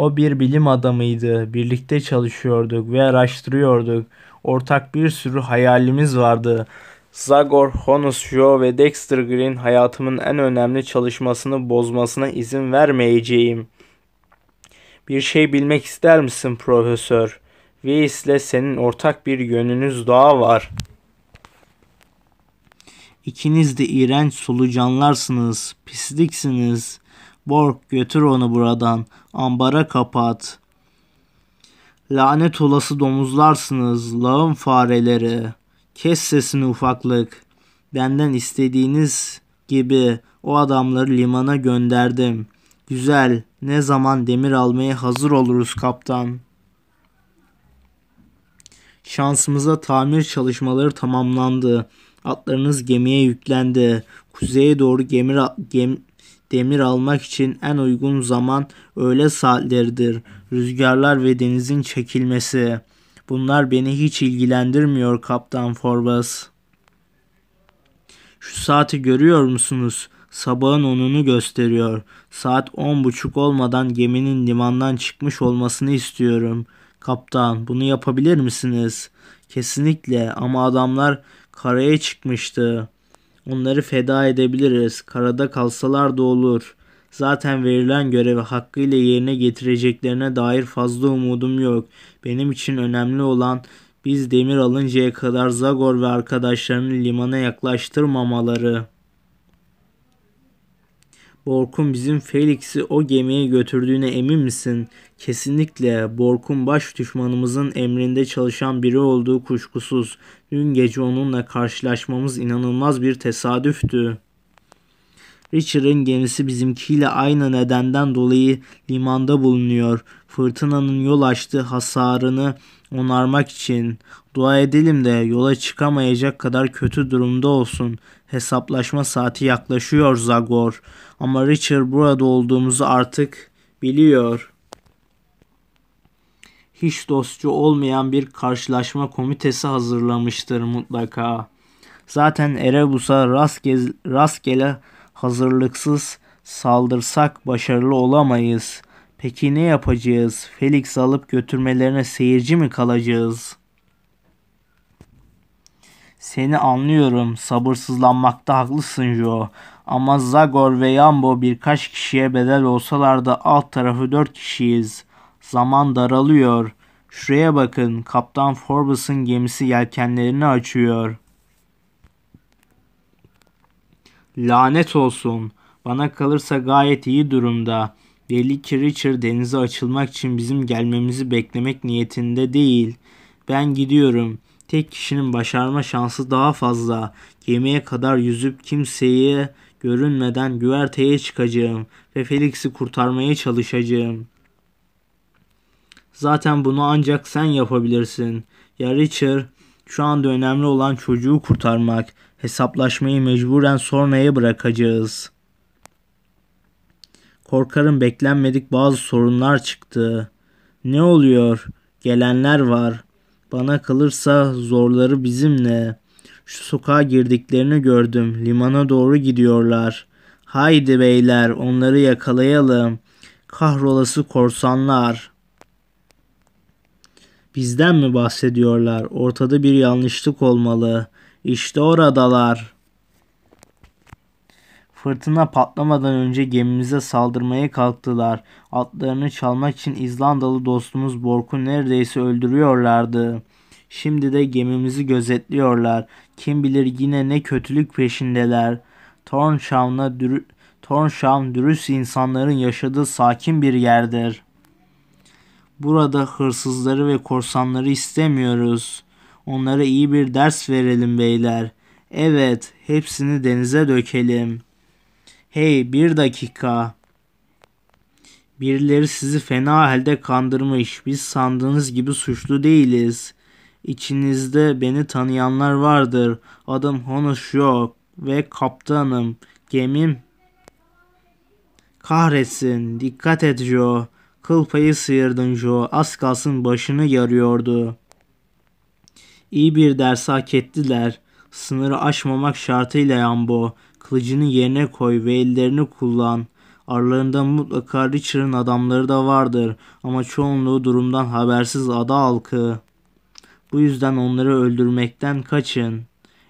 Speaker 1: O bir bilim adamıydı. Birlikte çalışıyorduk ve araştırıyorduk. Ortak bir sürü hayalimiz vardı. Zagor, Honus Joe ve Dexter Green hayatımın en önemli çalışmasını bozmasına izin vermeyeceğim. Bir şey bilmek ister misin profesör? Weiss'le senin ortak bir yönünüz daha var. İkiniz de iğrenç solucanlarsınız, pisliksiniz. Borg götür onu buradan. Ambara kapat. Lanet olası domuzlarsınız. Lağım fareleri. Kes sesini ufaklık. Benden istediğiniz gibi o adamları limana gönderdim. Güzel. Ne zaman demir almaya hazır oluruz kaptan. Şansımıza tamir çalışmaları tamamlandı. Atlarınız gemiye yüklendi. Kuzeye doğru gemi, gem, demir almak için en uygun zaman öğle saatleridir. Rüzgarlar ve denizin çekilmesi. Bunlar beni hiç ilgilendirmiyor Kaptan Forbes. Şu saati görüyor musunuz? Sabahın onunu gösteriyor. Saat on buçuk olmadan geminin limandan çıkmış olmasını istiyorum. Kaptan bunu yapabilir misiniz? Kesinlikle ama adamlar karaya çıkmıştı. Onları feda edebiliriz. Karada kalsalar da olur. Zaten verilen görevi hakkıyla yerine getireceklerine dair fazla umudum yok. Benim için önemli olan biz demir alıncaya kadar Zagor ve arkadaşlarını limana yaklaştırmamaları. Bork'un bizim Felix'i o gemiye götürdüğüne emin misin? Kesinlikle Bork'un baş düşmanımızın emrinde çalışan biri olduğu kuşkusuz. Dün gece onunla karşılaşmamız inanılmaz bir tesadüftü. Richard'ın gemisi bizimkiyle aynı nedenden dolayı limanda bulunuyor. Fırtınanın yol açtığı hasarını onarmak için. Dua edelim de yola çıkamayacak kadar kötü durumda olsun. Hesaplaşma saati yaklaşıyor Zagor. Ama Richard burada olduğumuzu artık biliyor.'' hiç dostçu olmayan bir karşılaşma komitesi hazırlamıştır mutlaka. Zaten Erebus'a rastge rastgele hazırlıksız saldırsak başarılı olamayız. Peki ne yapacağız? Felix alıp götürmelerine seyirci mi kalacağız? Seni anlıyorum. Sabırsızlanmakta haklısın Joe. Ama Zagor ve Yambo birkaç kişiye bedel olsalar da alt tarafı dört kişiyiz. Zaman daralıyor. Şuraya bakın. Kaptan Forbes'ın gemisi yelkenlerini açıyor. Lanet olsun. Bana kalırsa gayet iyi durumda. Belli ki Richard denize açılmak için bizim gelmemizi beklemek niyetinde değil. Ben gidiyorum. Tek kişinin başarma şansı daha fazla. Gemiye kadar yüzüp kimseye görünmeden güverteye çıkacağım ve Felix'i kurtarmaya çalışacağım. Zaten bunu ancak sen yapabilirsin. Ya Richard şu anda önemli olan çocuğu kurtarmak. Hesaplaşmayı mecburen sonraya bırakacağız. Korkarım beklenmedik bazı sorunlar çıktı. Ne oluyor? Gelenler var. Bana kalırsa zorları bizimle. Şu sokağa girdiklerini gördüm. Limana doğru gidiyorlar. Haydi beyler onları yakalayalım. Kahrolası korsanlar.'' Bizden mi bahsediyorlar? Ortada bir yanlışlık olmalı. İşte oradalar. Fırtına patlamadan önce gemimize saldırmaya kalktılar. Atlarını çalmak için İzlandalı dostumuz Bork'u neredeyse öldürüyorlardı. Şimdi de gemimizi gözetliyorlar. Kim bilir yine ne kötülük peşindeler. Tornshawn'a dürü Tornshawn dürüst insanların yaşadığı sakin bir yerdir.'' Burada hırsızları ve korsanları istemiyoruz. Onlara iyi bir ders verelim beyler. Evet, hepsini denize dökelim. Hey, bir dakika. Birileri sizi fena halde kandırmış. Biz sandığınız gibi suçlu değiliz. İçinizde beni tanıyanlar vardır. Adım Honus yok ve kaptanım. Gemim kahretsin. Dikkat et Joe. Kıl payı sıyırdın Joe. Az kalsın başını yarıyordu. İyi bir ders hak ettiler. Sınırı aşmamak şartıyla Yambo. Kılıcını yerine koy ve ellerini kullan. Aralarında mutlaka Richard'ın adamları da vardır ama çoğunluğu durumdan habersiz ada halkı. Bu yüzden onları öldürmekten kaçın.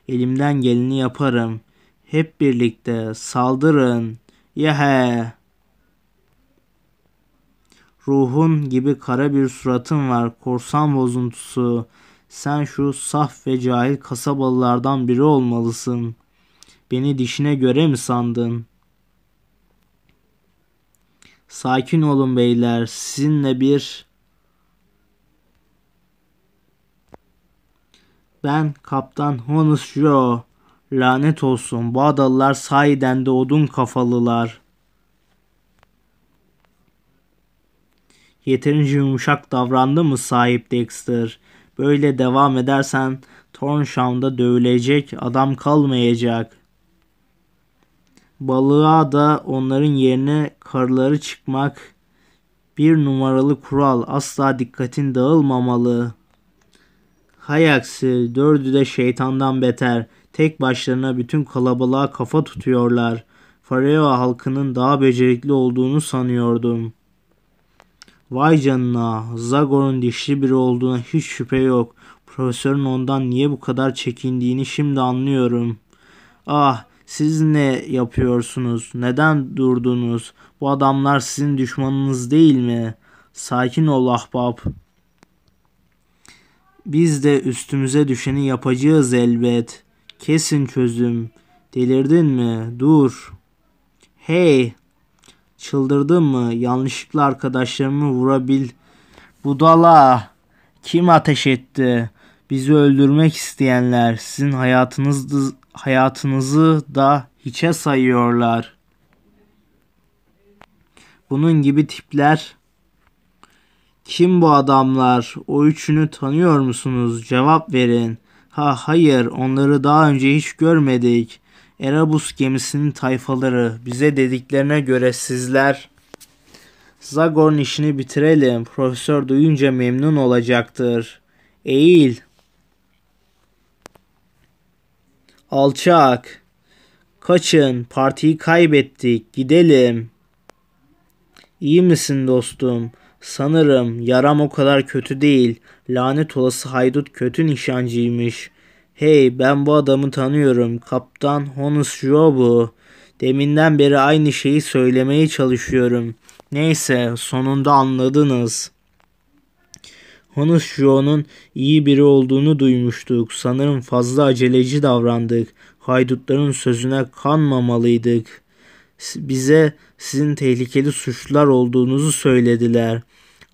Speaker 1: Elimden geleni yaparım. Hep birlikte saldırın. Yehe! Yeah. Ruhun gibi kara bir suratın var korsan bozuntusu. Sen şu saf ve cahil kasabalılardan biri olmalısın. Beni dişine göre mi sandın? Sakin olun beyler. Sizinle bir Ben kaptan Honus Joe. Lanet olsun bu adalılar sahiden de odun kafalılar. Yeterince yumuşak davrandı mı sahip Dexter? Böyle devam edersen Tornsham'da dövülecek adam kalmayacak. Balığa da onların yerine karıları çıkmak bir numaralı kural. Asla dikkatin dağılmamalı. Hay dördü de şeytandan beter. Tek başlarına bütün kalabalığa kafa tutuyorlar. Fareo halkının daha becerikli olduğunu sanıyordum.'' Vay canına, Zagor'un dişli biri olduğuna hiç şüphe yok. Profesörün ondan niye bu kadar çekindiğini şimdi anlıyorum. Ah, siz ne yapıyorsunuz? Neden durdunuz? Bu adamlar sizin düşmanınız değil mi? Sakin ol ahbap. Biz de üstümüze düşeni yapacağız elbet. Kesin çözüm. Delirdin mi? Dur. Hey, Çıldırdın mı? Yanlışlıkla arkadaşlarımı vurabil. Budala. Kim ateş etti? Bizi öldürmek isteyenler sizin hayatınızı, hayatınızı da hiçe sayıyorlar. Bunun gibi tipler kim bu adamlar? O üçünü tanıyor musunuz? Cevap verin. Ha hayır onları daha önce hiç görmedik. Erebus gemisinin tayfaları bize dediklerine göre sizler Zagor'un işini bitirelim. Profesör duyunca memnun olacaktır. Eğil. Alçak. Kaçın. Partiyi kaybettik. Gidelim. İyi misin dostum? Sanırım yaram o kadar kötü değil. Lanet olası haydut kötü nişancıymış.'' Hey ben bu adamı tanıyorum. Kaptan Honus Joe bu. Deminden beri aynı şeyi söylemeye çalışıyorum. Neyse sonunda anladınız. Honus Joe'nun iyi biri olduğunu duymuştuk. Sanırım fazla aceleci davrandık. Haydutların sözüne kanmamalıydık. Bize sizin tehlikeli suçlular olduğunuzu söylediler.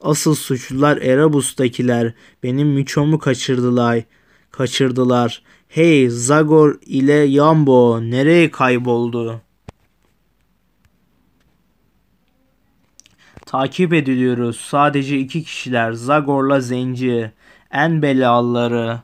Speaker 1: Asıl suçlular Erebus'takiler. Benim Miço'mu kaçırdılar kaçırdılar. Hey Zagor ile Yambo nereye kayboldu? Takip ediliyoruz. Sadece iki kişiler. Zagor'la Zenci. En belalıları.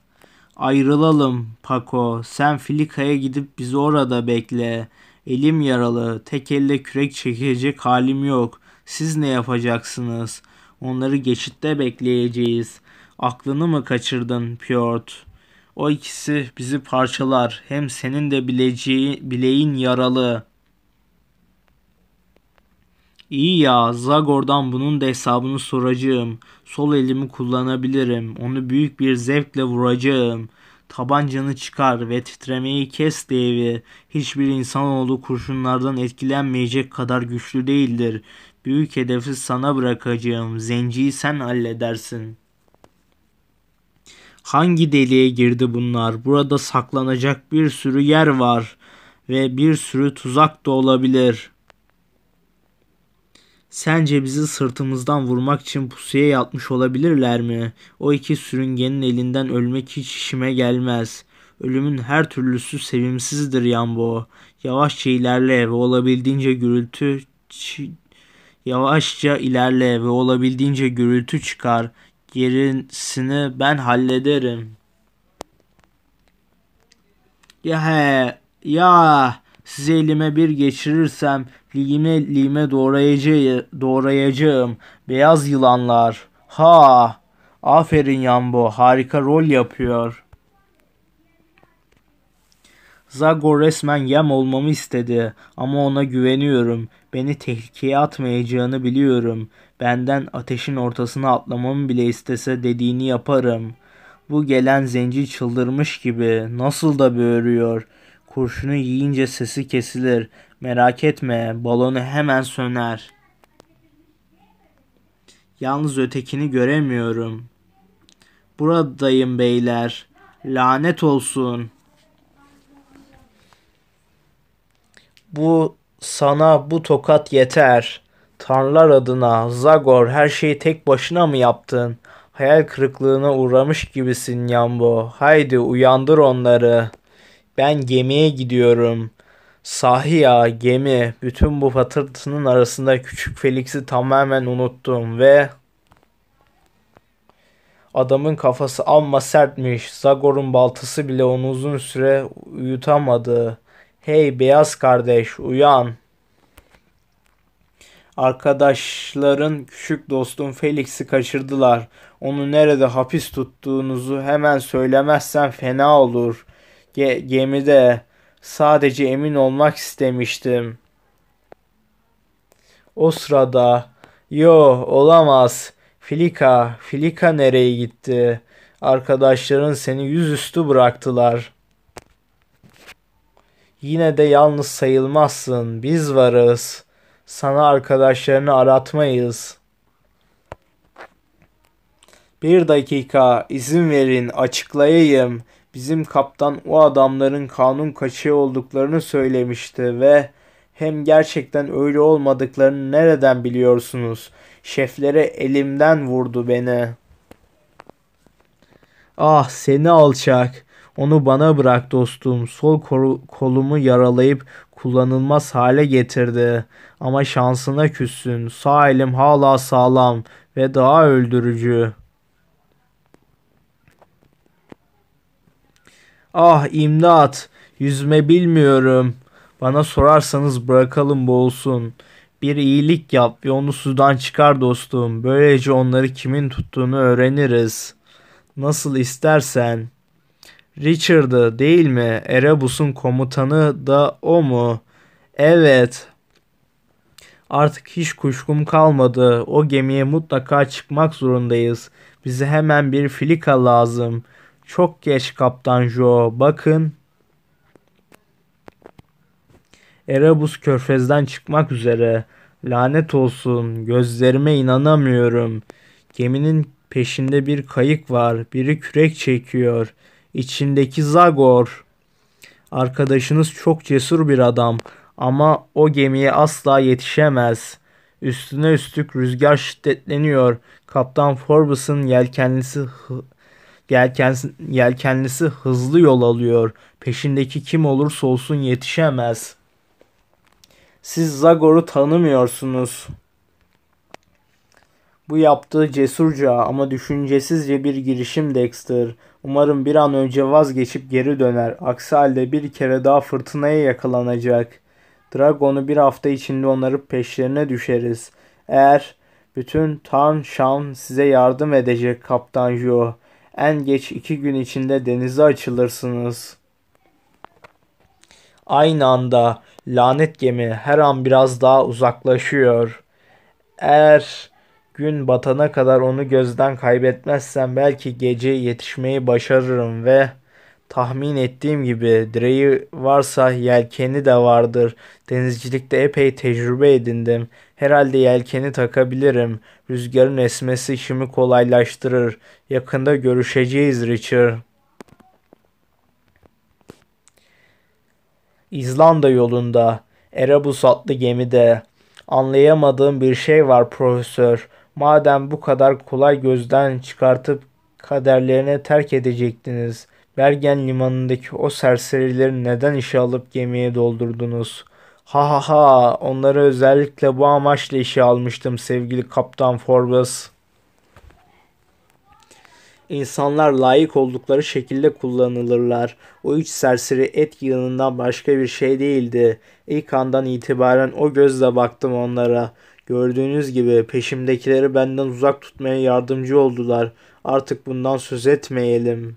Speaker 1: Ayrılalım Paco. Sen Filika'ya gidip bizi orada bekle. Elim yaralı. Tek elle kürek çekecek halim yok. Siz ne yapacaksınız? Onları geçitte bekleyeceğiz. Aklını mı kaçırdın Piotr? O ikisi bizi parçalar. Hem senin de bileceği, bileğin yaralı. İyi ya, Zagor'dan bunun da hesabını soracağım. Sol elimi kullanabilirim. Onu büyük bir zevkle vuracağım. Tabancanı çıkar ve titremeyi kes devi. Hiçbir insanoğlu kurşunlardan etkilenmeyecek kadar güçlü değildir. Büyük hedefi sana bırakacağım. Zenciyi sen halledersin.'' Hangi deliğe girdi bunlar? Burada saklanacak bir sürü yer var ve bir sürü tuzak da olabilir. Sence bizi sırtımızdan vurmak için pusuya yatmış olabilirler mi? O iki sürüngenin elinden ölmek hiç işime gelmez. Ölümün her türlüsü sevimsizdir Yambo. Yavaşça ilerle ve olabildiğince gürültü Yavaşça ilerle ve olabildiğince gürültü çıkar. Gerisini ben hallederim. Ya he, ya size elime bir geçirirsem lime lime doğrayıcı, doğrayacağım. Beyaz yılanlar. Ha, aferin Yambo harika rol yapıyor. Zago resmen yem olmamı istedi ama ona güveniyorum. Beni tehlikeye atmayacağını biliyorum. Benden ateşin ortasına atlamamı bile istese dediğini yaparım. Bu gelen zenci çıldırmış gibi nasıl da böğürüyor. Kurşunu yiyince sesi kesilir. Merak etme balonu hemen söner. Yalnız ötekini göremiyorum. Buradayım beyler. Lanet olsun. Bu sana bu tokat yeter. Tanrılar adına Zagor her şeyi tek başına mı yaptın? Hayal kırıklığına uğramış gibisin Yambo. Haydi uyandır onları. Ben gemiye gidiyorum. Sahi ya gemi. Bütün bu fatırtının arasında küçük Felix'i tamamen unuttum ve... Adamın kafası amma sertmiş. Zagor'un baltası bile onu uzun süre uyutamadı. Hey beyaz kardeş uyan.'' Arkadaşların küçük dostum Felix'i kaçırdılar. Onu nerede hapis tuttuğunuzu hemen söylemezsen fena olur. Ge gemide sadece emin olmak istemiştim. O sırada yo olamaz. Filika, Filika nereye gitti? Arkadaşların seni yüzüstü bıraktılar.'' Yine de yalnız sayılmazsın. Biz varız sana arkadaşlarını aratmayız. Bir dakika izin verin açıklayayım. Bizim kaptan o adamların kanun kaçığı olduklarını söylemişti ve hem gerçekten öyle olmadıklarını nereden biliyorsunuz? Şeflere elimden vurdu beni. Ah seni alçak. Onu bana bırak dostum. Sol kolumu yaralayıp kullanılmaz hale getirdi. Ama şansına küssün. Sağ elim hala sağlam ve daha öldürücü. Ah imdat. Yüzme bilmiyorum. Bana sorarsanız bırakalım boğulsun. Bir iyilik yap ve onu sudan çıkar dostum. Böylece onları kimin tuttuğunu öğreniriz. Nasıl istersen.'' Richard'ı değil mi? Erebus'un komutanı da o mu? Evet. Artık hiç kuşkum kalmadı. O gemiye mutlaka çıkmak zorundayız. Bize hemen bir filika lazım. Çok geç Kaptan Joe. Bakın. Erebus körfezden çıkmak üzere. Lanet olsun. Gözlerime inanamıyorum. Geminin peşinde bir kayık var. Biri kürek çekiyor.'' içindeki Zagor arkadaşınız çok cesur bir adam ama o gemiye asla yetişemez. Üstüne üstlük rüzgar şiddetleniyor. Kaptan Forbes'ın yelkenlisi yelken, yelkenlisi hızlı yol alıyor. Peşindeki kim olursa olsun yetişemez. Siz Zagor'u tanımıyorsunuz. Bu yaptığı cesurca ama düşüncesizce bir girişim Dexter. Umarım bir an önce vazgeçip geri döner. Aksi halde bir kere daha fırtınaya yakalanacak. Dragon'u bir hafta içinde onarıp peşlerine düşeriz. Eğer bütün Tan Shan size yardım edecek Kaptan Jo. En geç iki gün içinde denize açılırsınız. Aynı anda lanet gemi her an biraz daha uzaklaşıyor. Eğer Gün batana kadar onu gözden kaybetmezsem belki gece yetişmeyi başarırım ve tahmin ettiğim gibi direği varsa yelkeni de vardır. Denizcilikte epey tecrübe edindim. Herhalde yelkeni takabilirim. Rüzgarın esmesi işimi kolaylaştırır. Yakında görüşeceğiz Richard. İzlanda yolunda, Erebus adlı gemide. Anlayamadığım bir şey var profesör. Madem bu kadar kolay gözden çıkartıp kaderlerine terk edecektiniz. Bergen limanındaki o serserileri neden işe alıp gemiye doldurdunuz? Ha ha ha onları özellikle bu amaçla işe almıştım sevgili Kaptan Forbes. İnsanlar layık oldukları şekilde kullanılırlar. O üç serseri et yığınından başka bir şey değildi. İlk andan itibaren o gözle baktım onlara. Gördüğünüz gibi peşimdekileri benden uzak tutmaya yardımcı oldular. Artık bundan söz etmeyelim.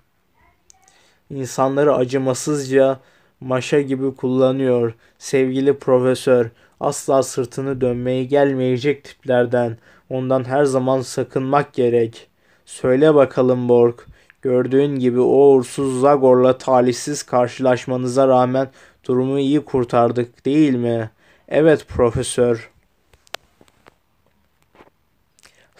Speaker 1: İnsanları acımasızca maşa gibi kullanıyor sevgili profesör. Asla sırtını dönmeye gelmeyecek tiplerden. Ondan her zaman sakınmak gerek. Söyle bakalım Borg. Gördüğün gibi o uğursuz Zagor'la talihsiz karşılaşmanıza rağmen durumu iyi kurtardık değil mi? Evet profesör.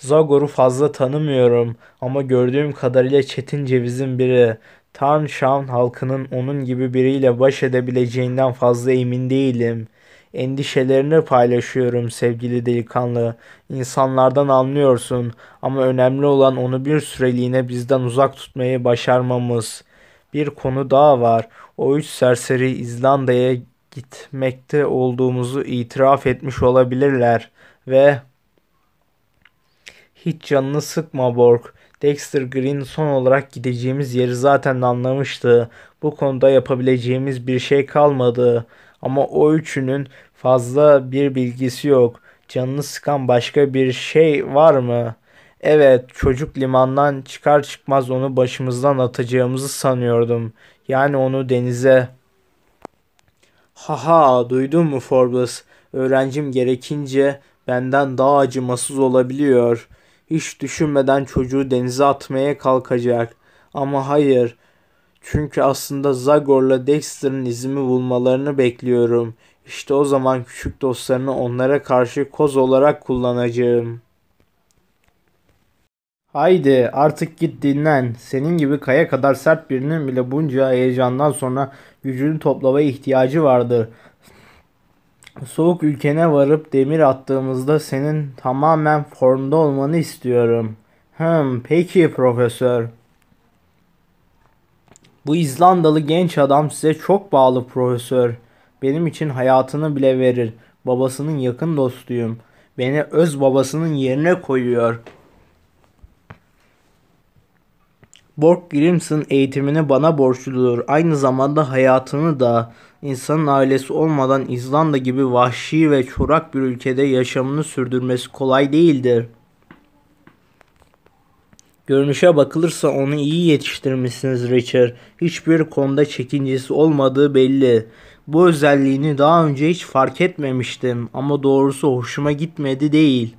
Speaker 1: Zagor'u fazla tanımıyorum ama gördüğüm kadarıyla Çetin Ceviz'in biri. Tan Şan halkının onun gibi biriyle baş edebileceğinden fazla emin değilim. Endişelerini paylaşıyorum sevgili delikanlı. İnsanlardan anlıyorsun ama önemli olan onu bir süreliğine bizden uzak tutmayı başarmamız. Bir konu daha var. O üç serseri İzlanda'ya gitmekte olduğumuzu itiraf etmiş olabilirler ve hiç canını sıkma Borg. Dexter Green son olarak gideceğimiz yeri zaten anlamıştı. Bu konuda yapabileceğimiz bir şey kalmadı. Ama o üçünün fazla bir bilgisi yok. Canını sıkan başka bir şey var mı? Evet, çocuk limandan çıkar çıkmaz onu başımızdan atacağımızı sanıyordum. Yani onu denize. Haha, duydun mu Forbes? Öğrencim gerekince benden daha acımasız olabiliyor. Hiç düşünmeden çocuğu denize atmaya kalkacak. Ama hayır. Çünkü aslında Zagor'la Dexter'ın izimi bulmalarını bekliyorum. İşte o zaman küçük dostlarını onlara karşı koz olarak kullanacağım. Haydi artık git dinlen. Senin gibi kaya kadar sert birinin bile bunca heyecandan sonra gücünü toplama ihtiyacı vardır. Soğuk ülkene varıp demir attığımızda senin tamamen formda olmanı istiyorum. Hım, peki profesör. Bu İzlandalı genç adam size çok bağlı profesör. Benim için hayatını bile verir. Babasının yakın dostuyum. Beni öz babasının yerine koyuyor. Borg Grimson eğitimini bana borçludur. Aynı zamanda hayatını da insanın ailesi olmadan İzlanda gibi vahşi ve çorak bir ülkede yaşamını sürdürmesi kolay değildir. Görünüşe bakılırsa onu iyi yetiştirmişsiniz Richard. Hiçbir konuda çekincesi olmadığı belli. Bu özelliğini daha önce hiç fark etmemiştim ama doğrusu hoşuma gitmedi değil.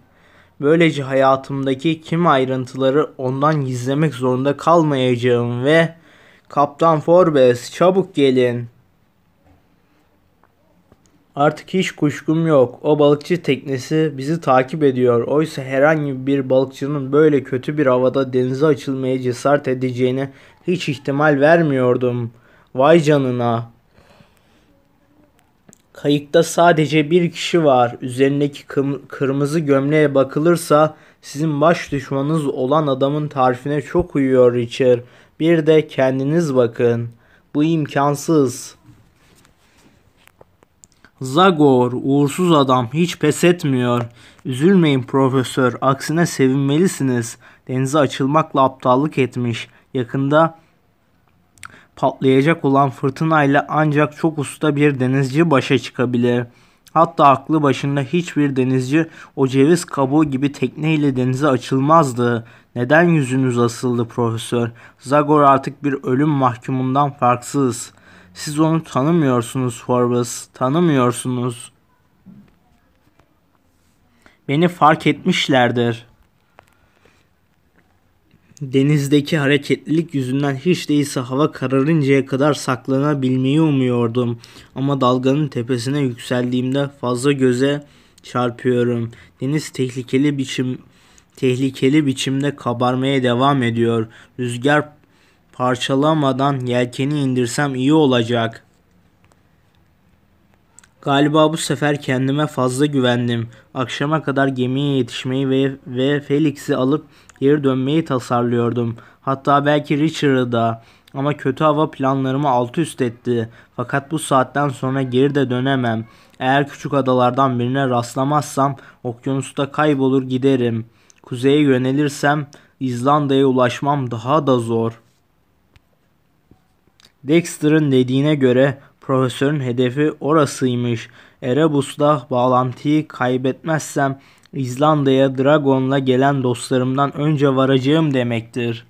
Speaker 1: Böylece hayatımdaki kim ayrıntıları ondan gizlemek zorunda kalmayacağım ve Kaptan Forbes çabuk gelin. Artık hiç kuşkum yok. O balıkçı teknesi bizi takip ediyor. Oysa herhangi bir balıkçının böyle kötü bir havada denize açılmaya cesaret edeceğini hiç ihtimal vermiyordum. Vay canına. Kayıkta sadece bir kişi var. Üzerindeki kırmızı gömleğe bakılırsa sizin baş düşmanınız olan adamın tarifine çok uyuyor Richard. Bir de kendiniz bakın. Bu imkansız.'' Zagor, uğursuz adam, hiç pes etmiyor. Üzülmeyin profesör, aksine sevinmelisiniz. Denize açılmakla aptallık etmiş. Yakında patlayacak olan fırtınayla ancak çok usta bir denizci başa çıkabilir. Hatta aklı başında hiçbir denizci o ceviz kabuğu gibi tekneyle denize açılmazdı. Neden yüzünüz asıldı profesör? Zagor artık bir ölüm mahkumundan farksız. Siz onu tanımıyorsunuz Forbes, tanımıyorsunuz. Beni fark etmişlerdir. Denizdeki hareketlilik yüzünden hiç değilse hava kararıncaya kadar saklanabilmeyi umuyordum. Ama dalganın tepesine yükseldiğimde fazla göze çarpıyorum. Deniz tehlikeli biçim tehlikeli biçimde kabarmaya devam ediyor. Rüzgar parçalamadan yelkeni indirsem iyi olacak. Galiba bu sefer kendime fazla güvendim. Akşama kadar gemiye yetişmeyi ve, ve Felix'i alıp geri dönmeyi tasarlıyordum. Hatta belki Richard'ı da. Ama kötü hava planlarımı alt üst etti. Fakat bu saatten sonra geri de dönemem. Eğer küçük adalardan birine rastlamazsam okyanusta kaybolur giderim. Kuzeye yönelirsem İzlanda'ya ulaşmam daha da zor.'' Dexter'ın dediğine göre profesörün hedefi orasıymış. Erebus'la bağlantıyı kaybetmezsem İzlanda'ya Dragon'la gelen dostlarımdan önce varacağım demektir.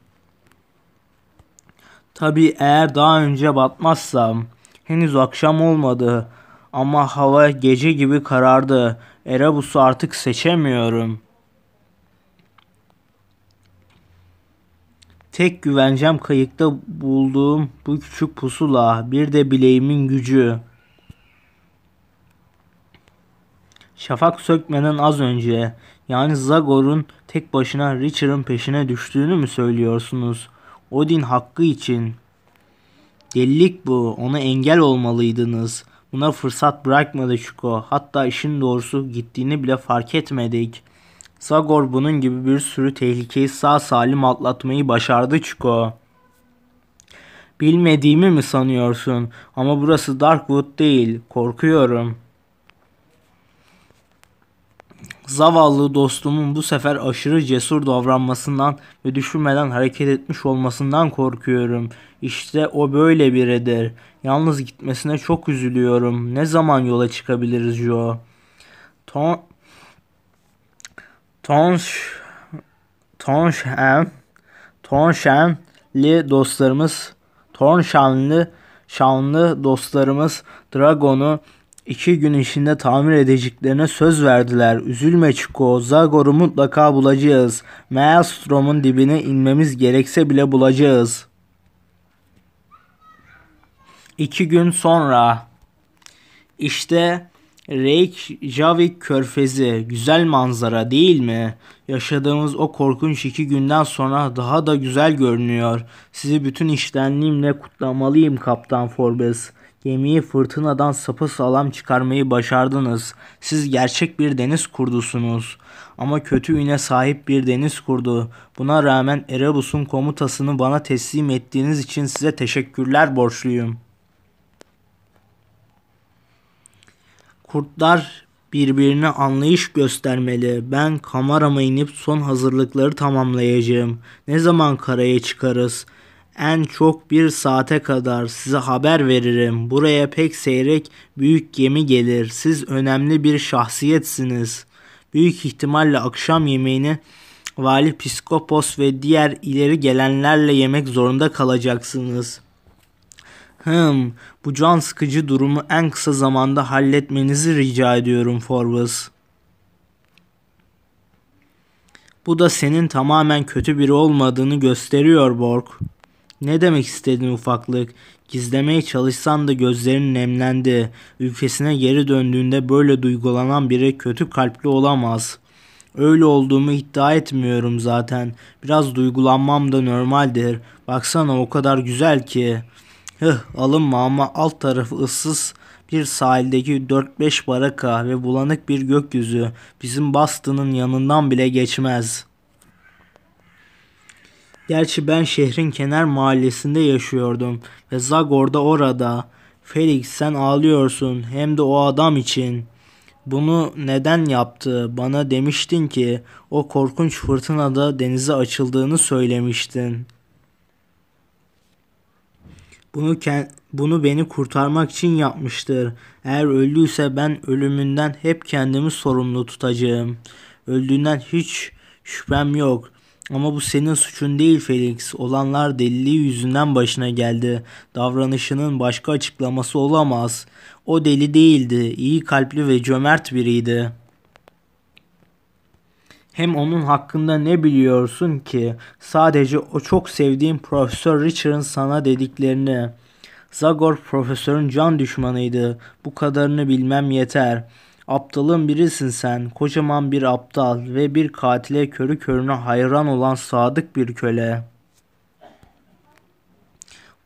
Speaker 1: Tabi eğer daha önce batmazsam. Henüz akşam olmadı ama hava gece gibi karardı. Erebus'u artık seçemiyorum.'' Tek güvencem kayıkta bulduğum bu küçük pusula, bir de bileğimin gücü. Şafak Sökmen'in az önce yani Zagor'un tek başına Richard'ın peşine düştüğünü mü söylüyorsunuz? Odin hakkı için. Delilik bu. Ona engel olmalıydınız. Buna fırsat bırakmadı Şuko. Hatta işin doğrusu gittiğini bile fark etmedik. Sagor bunun gibi bir sürü tehlikeyi sağ salim atlatmayı başardı Çiko. Bilmediğimi mi sanıyorsun? Ama burası Darkwood değil. Korkuyorum. Zavallı dostumun bu sefer aşırı cesur davranmasından ve düşünmeden hareket etmiş olmasından korkuyorum. İşte o böyle biridir. Yalnız gitmesine çok üzülüyorum. Ne zaman yola çıkabiliriz Joe? Tom, Tonş Tonşem Tonşenli dostlarımız Tonşanlı şanlı dostlarımız Dragon'u iki gün içinde tamir edeceklerine söz verdiler. Üzülme Çiko, Zagor'u mutlaka bulacağız. Maelstrom'un dibine inmemiz gerekse bile bulacağız. İki gün sonra işte Reykjavik körfezi güzel manzara değil mi? Yaşadığımız o korkunç iki günden sonra daha da güzel görünüyor. Sizi bütün iştenliğimle kutlamalıyım Kaptan Forbes. Gemiyi fırtınadan sapı sağlam çıkarmayı başardınız. Siz gerçek bir deniz kurdusunuz. Ama kötü üne sahip bir deniz kurdu. Buna rağmen Erebus'un komutasını bana teslim ettiğiniz için size teşekkürler borçluyum.'' Kurtlar birbirine anlayış göstermeli. Ben kamarama inip son hazırlıkları tamamlayacağım. Ne zaman karaya çıkarız? En çok bir saate kadar size haber veririm. Buraya pek seyrek büyük gemi gelir. Siz önemli bir şahsiyetsiniz. Büyük ihtimalle akşam yemeğini vali piskopos ve diğer ileri gelenlerle yemek zorunda kalacaksınız.'' Hım, bu can sıkıcı durumu en kısa zamanda halletmenizi rica ediyorum Forbes. Bu da senin tamamen kötü biri olmadığını gösteriyor Bork. Ne demek istedin ufaklık? Gizlemeye çalışsan da gözlerin nemlendi. Ülkesine geri döndüğünde böyle duygulanan biri kötü kalpli olamaz. Öyle olduğumu iddia etmiyorum zaten. Biraz duygulanmam da normaldir. Baksana o kadar güzel ki.'' Hıh alınma ama alt tarafı ıssız bir sahildeki 4-5 baraka ve bulanık bir gökyüzü bizim Boston'ın yanından bile geçmez. Gerçi ben şehrin kenar mahallesinde yaşıyordum ve Zagor'da orada. Felix sen ağlıyorsun hem de o adam için. Bunu neden yaptı? Bana demiştin ki o korkunç fırtınada denize açıldığını söylemiştin.'' Bunu bunu beni kurtarmak için yapmıştır. Eğer öldüyse ben ölümünden hep kendimi sorumlu tutacağım. Öldüğünden hiç şüphem yok. Ama bu senin suçun değil Felix. Olanlar deliliği yüzünden başına geldi. Davranışının başka açıklaması olamaz. O deli değildi. İyi kalpli ve cömert biriydi.'' Hem onun hakkında ne biliyorsun ki? Sadece o çok sevdiğim Profesör Richard'ın sana dediklerini. Zagor profesörün can düşmanıydı. Bu kadarını bilmem yeter. Aptalın birisin sen. Kocaman bir aptal ve bir katile körü körüne hayran olan sadık bir köle.''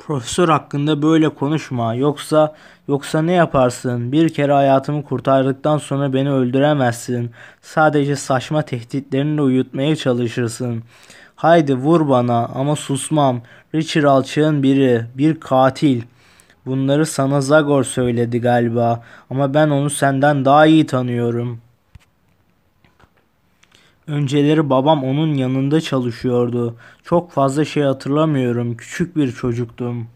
Speaker 1: Profesör hakkında böyle konuşma. Yoksa yoksa ne yaparsın? Bir kere hayatımı kurtardıktan sonra beni öldüremezsin. Sadece saçma tehditlerini uyutmaya çalışırsın. Haydi vur bana ama susmam. Richard alçığın biri, bir katil. Bunları sana Zagor söyledi galiba ama ben onu senden daha iyi tanıyorum.'' Önceleri babam onun yanında çalışıyordu. Çok fazla şey hatırlamıyorum. Küçük bir çocuktum.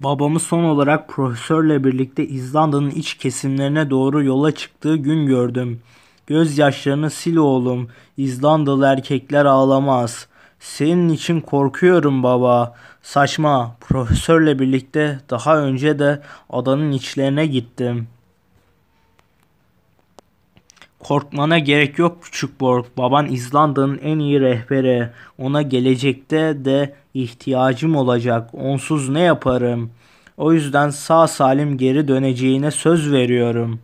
Speaker 1: Babamı son olarak profesörle birlikte İzlanda'nın iç kesimlerine doğru yola çıktığı gün gördüm. Göz yaşlarını sil oğlum. İzlandalı erkekler ağlamaz. Senin için korkuyorum baba. Saçma. Profesörle birlikte daha önce de adanın içlerine gittim.'' Korkmana gerek yok küçük Borg. Baban İzlanda'nın en iyi rehberi. Ona gelecekte de ihtiyacım olacak. Onsuz ne yaparım? O yüzden sağ salim geri döneceğine söz veriyorum.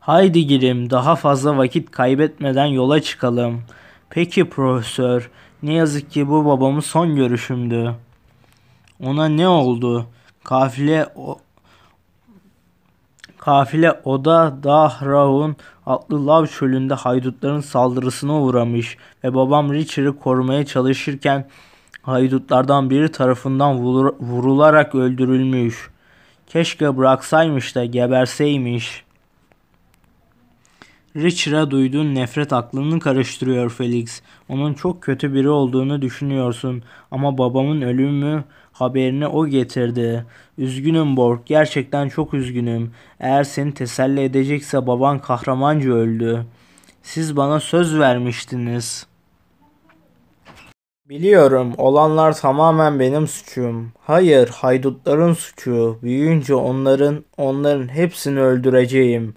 Speaker 1: Haydi girim daha fazla vakit kaybetmeden yola çıkalım. Peki profesör. Ne yazık ki bu babamın son görüşümdü. Ona ne oldu? Kafile Kafile Oda Dahraun adlı lav çölünde haydutların saldırısına uğramış ve babam Richard'ı korumaya çalışırken haydutlardan biri tarafından vur vurularak öldürülmüş. Keşke bıraksaymış da geberseymiş. Richard'a duyduğun nefret aklını karıştırıyor Felix. Onun çok kötü biri olduğunu düşünüyorsun ama babamın ölümü Haberini o getirdi. Üzgünüm Borg, gerçekten çok üzgünüm. Eğer seni teselli edecekse baban kahramanca öldü. Siz bana söz vermiştiniz. Biliyorum, olanlar tamamen benim suçum. Hayır, haydutların suçu. Büyüyünce onların, onların hepsini öldüreceğim.''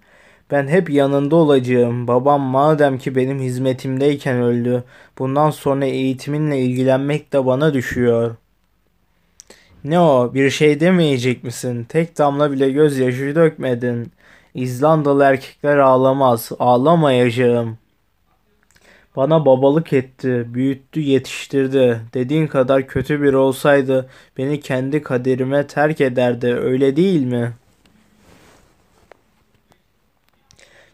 Speaker 1: Ben hep yanında olacağım. Babam madem ki benim hizmetimdeyken öldü. Bundan sonra eğitiminle ilgilenmek de bana düşüyor.'' Ne o bir şey demeyecek misin? Tek damla bile gözyaşı dökmedin. İzlandalı erkekler ağlamaz. Ağlamayacağım. Bana babalık etti, büyüttü, yetiştirdi. Dediğin kadar kötü bir olsaydı beni kendi kaderime terk ederdi. Öyle değil mi?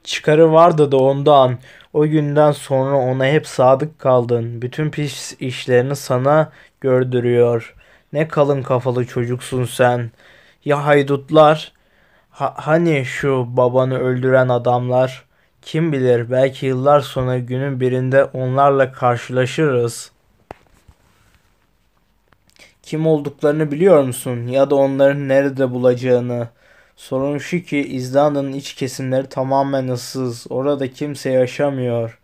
Speaker 1: Çıkarı vardı da ondan. O günden sonra ona hep sadık kaldın. Bütün pis işlerini sana gördürüyor. Ne kalın kafalı çocuksun sen. Ya haydutlar? Ha, hani şu babanı öldüren adamlar? Kim bilir belki yıllar sonra günün birinde onlarla karşılaşırız. Kim olduklarını biliyor musun ya da onların nerede bulacağını? Sorun şu ki İzlanda'nın iç kesimleri tamamen ıssız. Orada kimse yaşamıyor.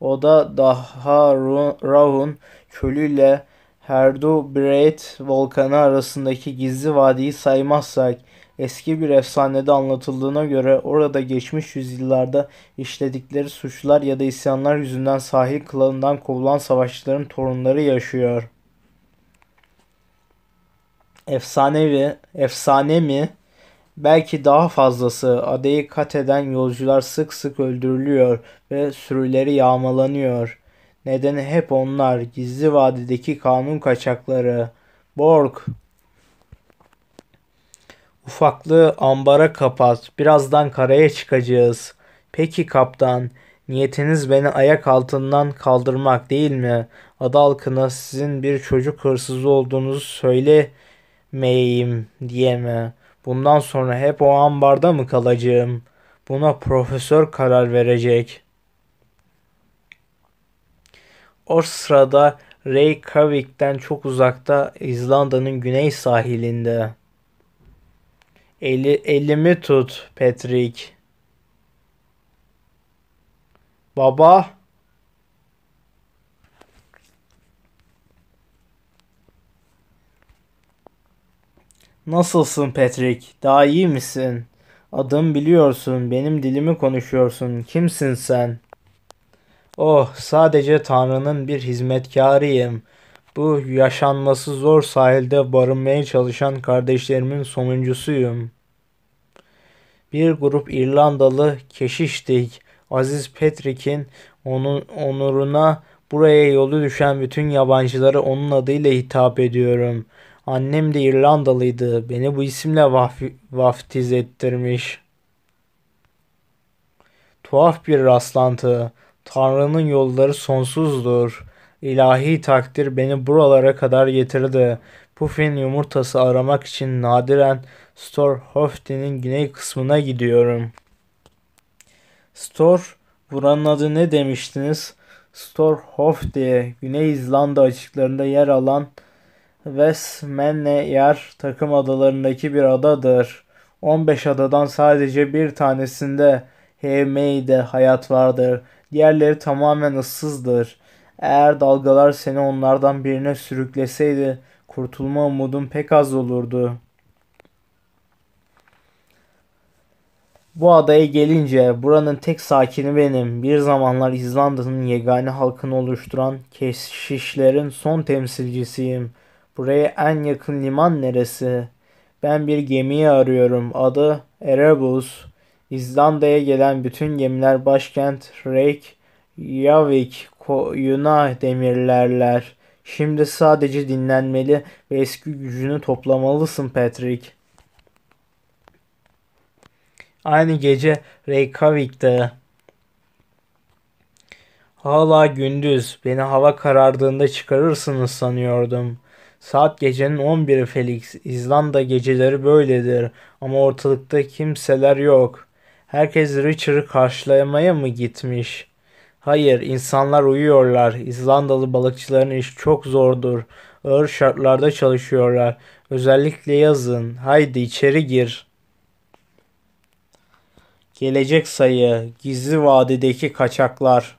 Speaker 1: O da daha Rahun çölüyle Herdu Breit volkanı arasındaki gizli vadiyi saymazsak eski bir efsanede anlatıldığına göre orada geçmiş yüzyıllarda işledikleri suçlar ya da isyanlar yüzünden sahil kılığından kovulan savaşçıların torunları yaşıyor. Efsanevi, efsane mi? Belki daha fazlası adayı kat eden yolcular sık sık öldürülüyor ve sürüleri yağmalanıyor.'' Nedeni hep onlar. Gizli vadideki kanun kaçakları. Borg. Ufaklığı ambara kapat. Birazdan karaya çıkacağız. Peki kaptan. Niyetiniz beni ayak altından kaldırmak değil mi? Ada halkına sizin bir çocuk hırsızı olduğunuzu söylemeyeyim diye mi? Bundan sonra hep o ambarda mı kalacağım? Buna profesör karar verecek.'' O sırada Reykjavik'ten çok uzakta İzlanda'nın güney sahilinde. Eli, elimi tut Patrick. Baba. Nasılsın Patrick? Daha iyi misin? Adım biliyorsun, benim dilimi konuşuyorsun. Kimsin sen?'' Oh sadece Tanrı'nın bir hizmetkarıyım. Bu yaşanması zor sahilde barınmaya çalışan kardeşlerimin sonuncusuyum. Bir grup İrlandalı keşiştik. Aziz Patrick'in onun onuruna buraya yolu düşen bütün yabancılara onun adıyla hitap ediyorum. Annem de İrlandalıydı. Beni bu isimle vaftiz ettirmiş. Tuhaf bir rastlantı. Tanrı'nın yolları sonsuzdur. İlahi takdir beni buralara kadar getirdi. Puffin yumurtası aramak için nadiren Storhofte'nin güney kısmına gidiyorum. Stor, buranın adı ne demiştiniz? Storhofte, Güney İzlanda açıklarında yer alan Westmeneyer takım adalarındaki bir adadır. 15 adadan sadece bir tanesinde Hemey'de hayat vardır. Diğerleri tamamen ıssızdır. Eğer dalgalar seni onlardan birine sürükleseydi kurtulma umudun pek az olurdu. Bu adaya gelince buranın tek sakini benim. Bir zamanlar İzlanda'nın yegane halkını oluşturan keşişlerin son temsilcisiyim. Buraya en yakın liman neresi? Ben bir gemiyi arıyorum. Adı Erebus. İzlanda'ya gelen bütün gemiler başkent Reykjavik koyuna demirlerler. Şimdi sadece dinlenmeli ve eski gücünü toplamalısın Patrick. Aynı gece Reykjavik'te. Hala gündüz. Beni hava karardığında çıkarırsınız sanıyordum. Saat gecenin 11'i Felix. İzlanda geceleri böyledir. Ama ortalıkta kimseler yok. Herkes Richard'ı karşılamaya mı gitmiş? Hayır, insanlar uyuyorlar. İzlandalı balıkçıların işi çok zordur. Ağır şartlarda çalışıyorlar. Özellikle yazın. Haydi içeri gir.'' Gelecek sayı, gizli vadideki kaçaklar.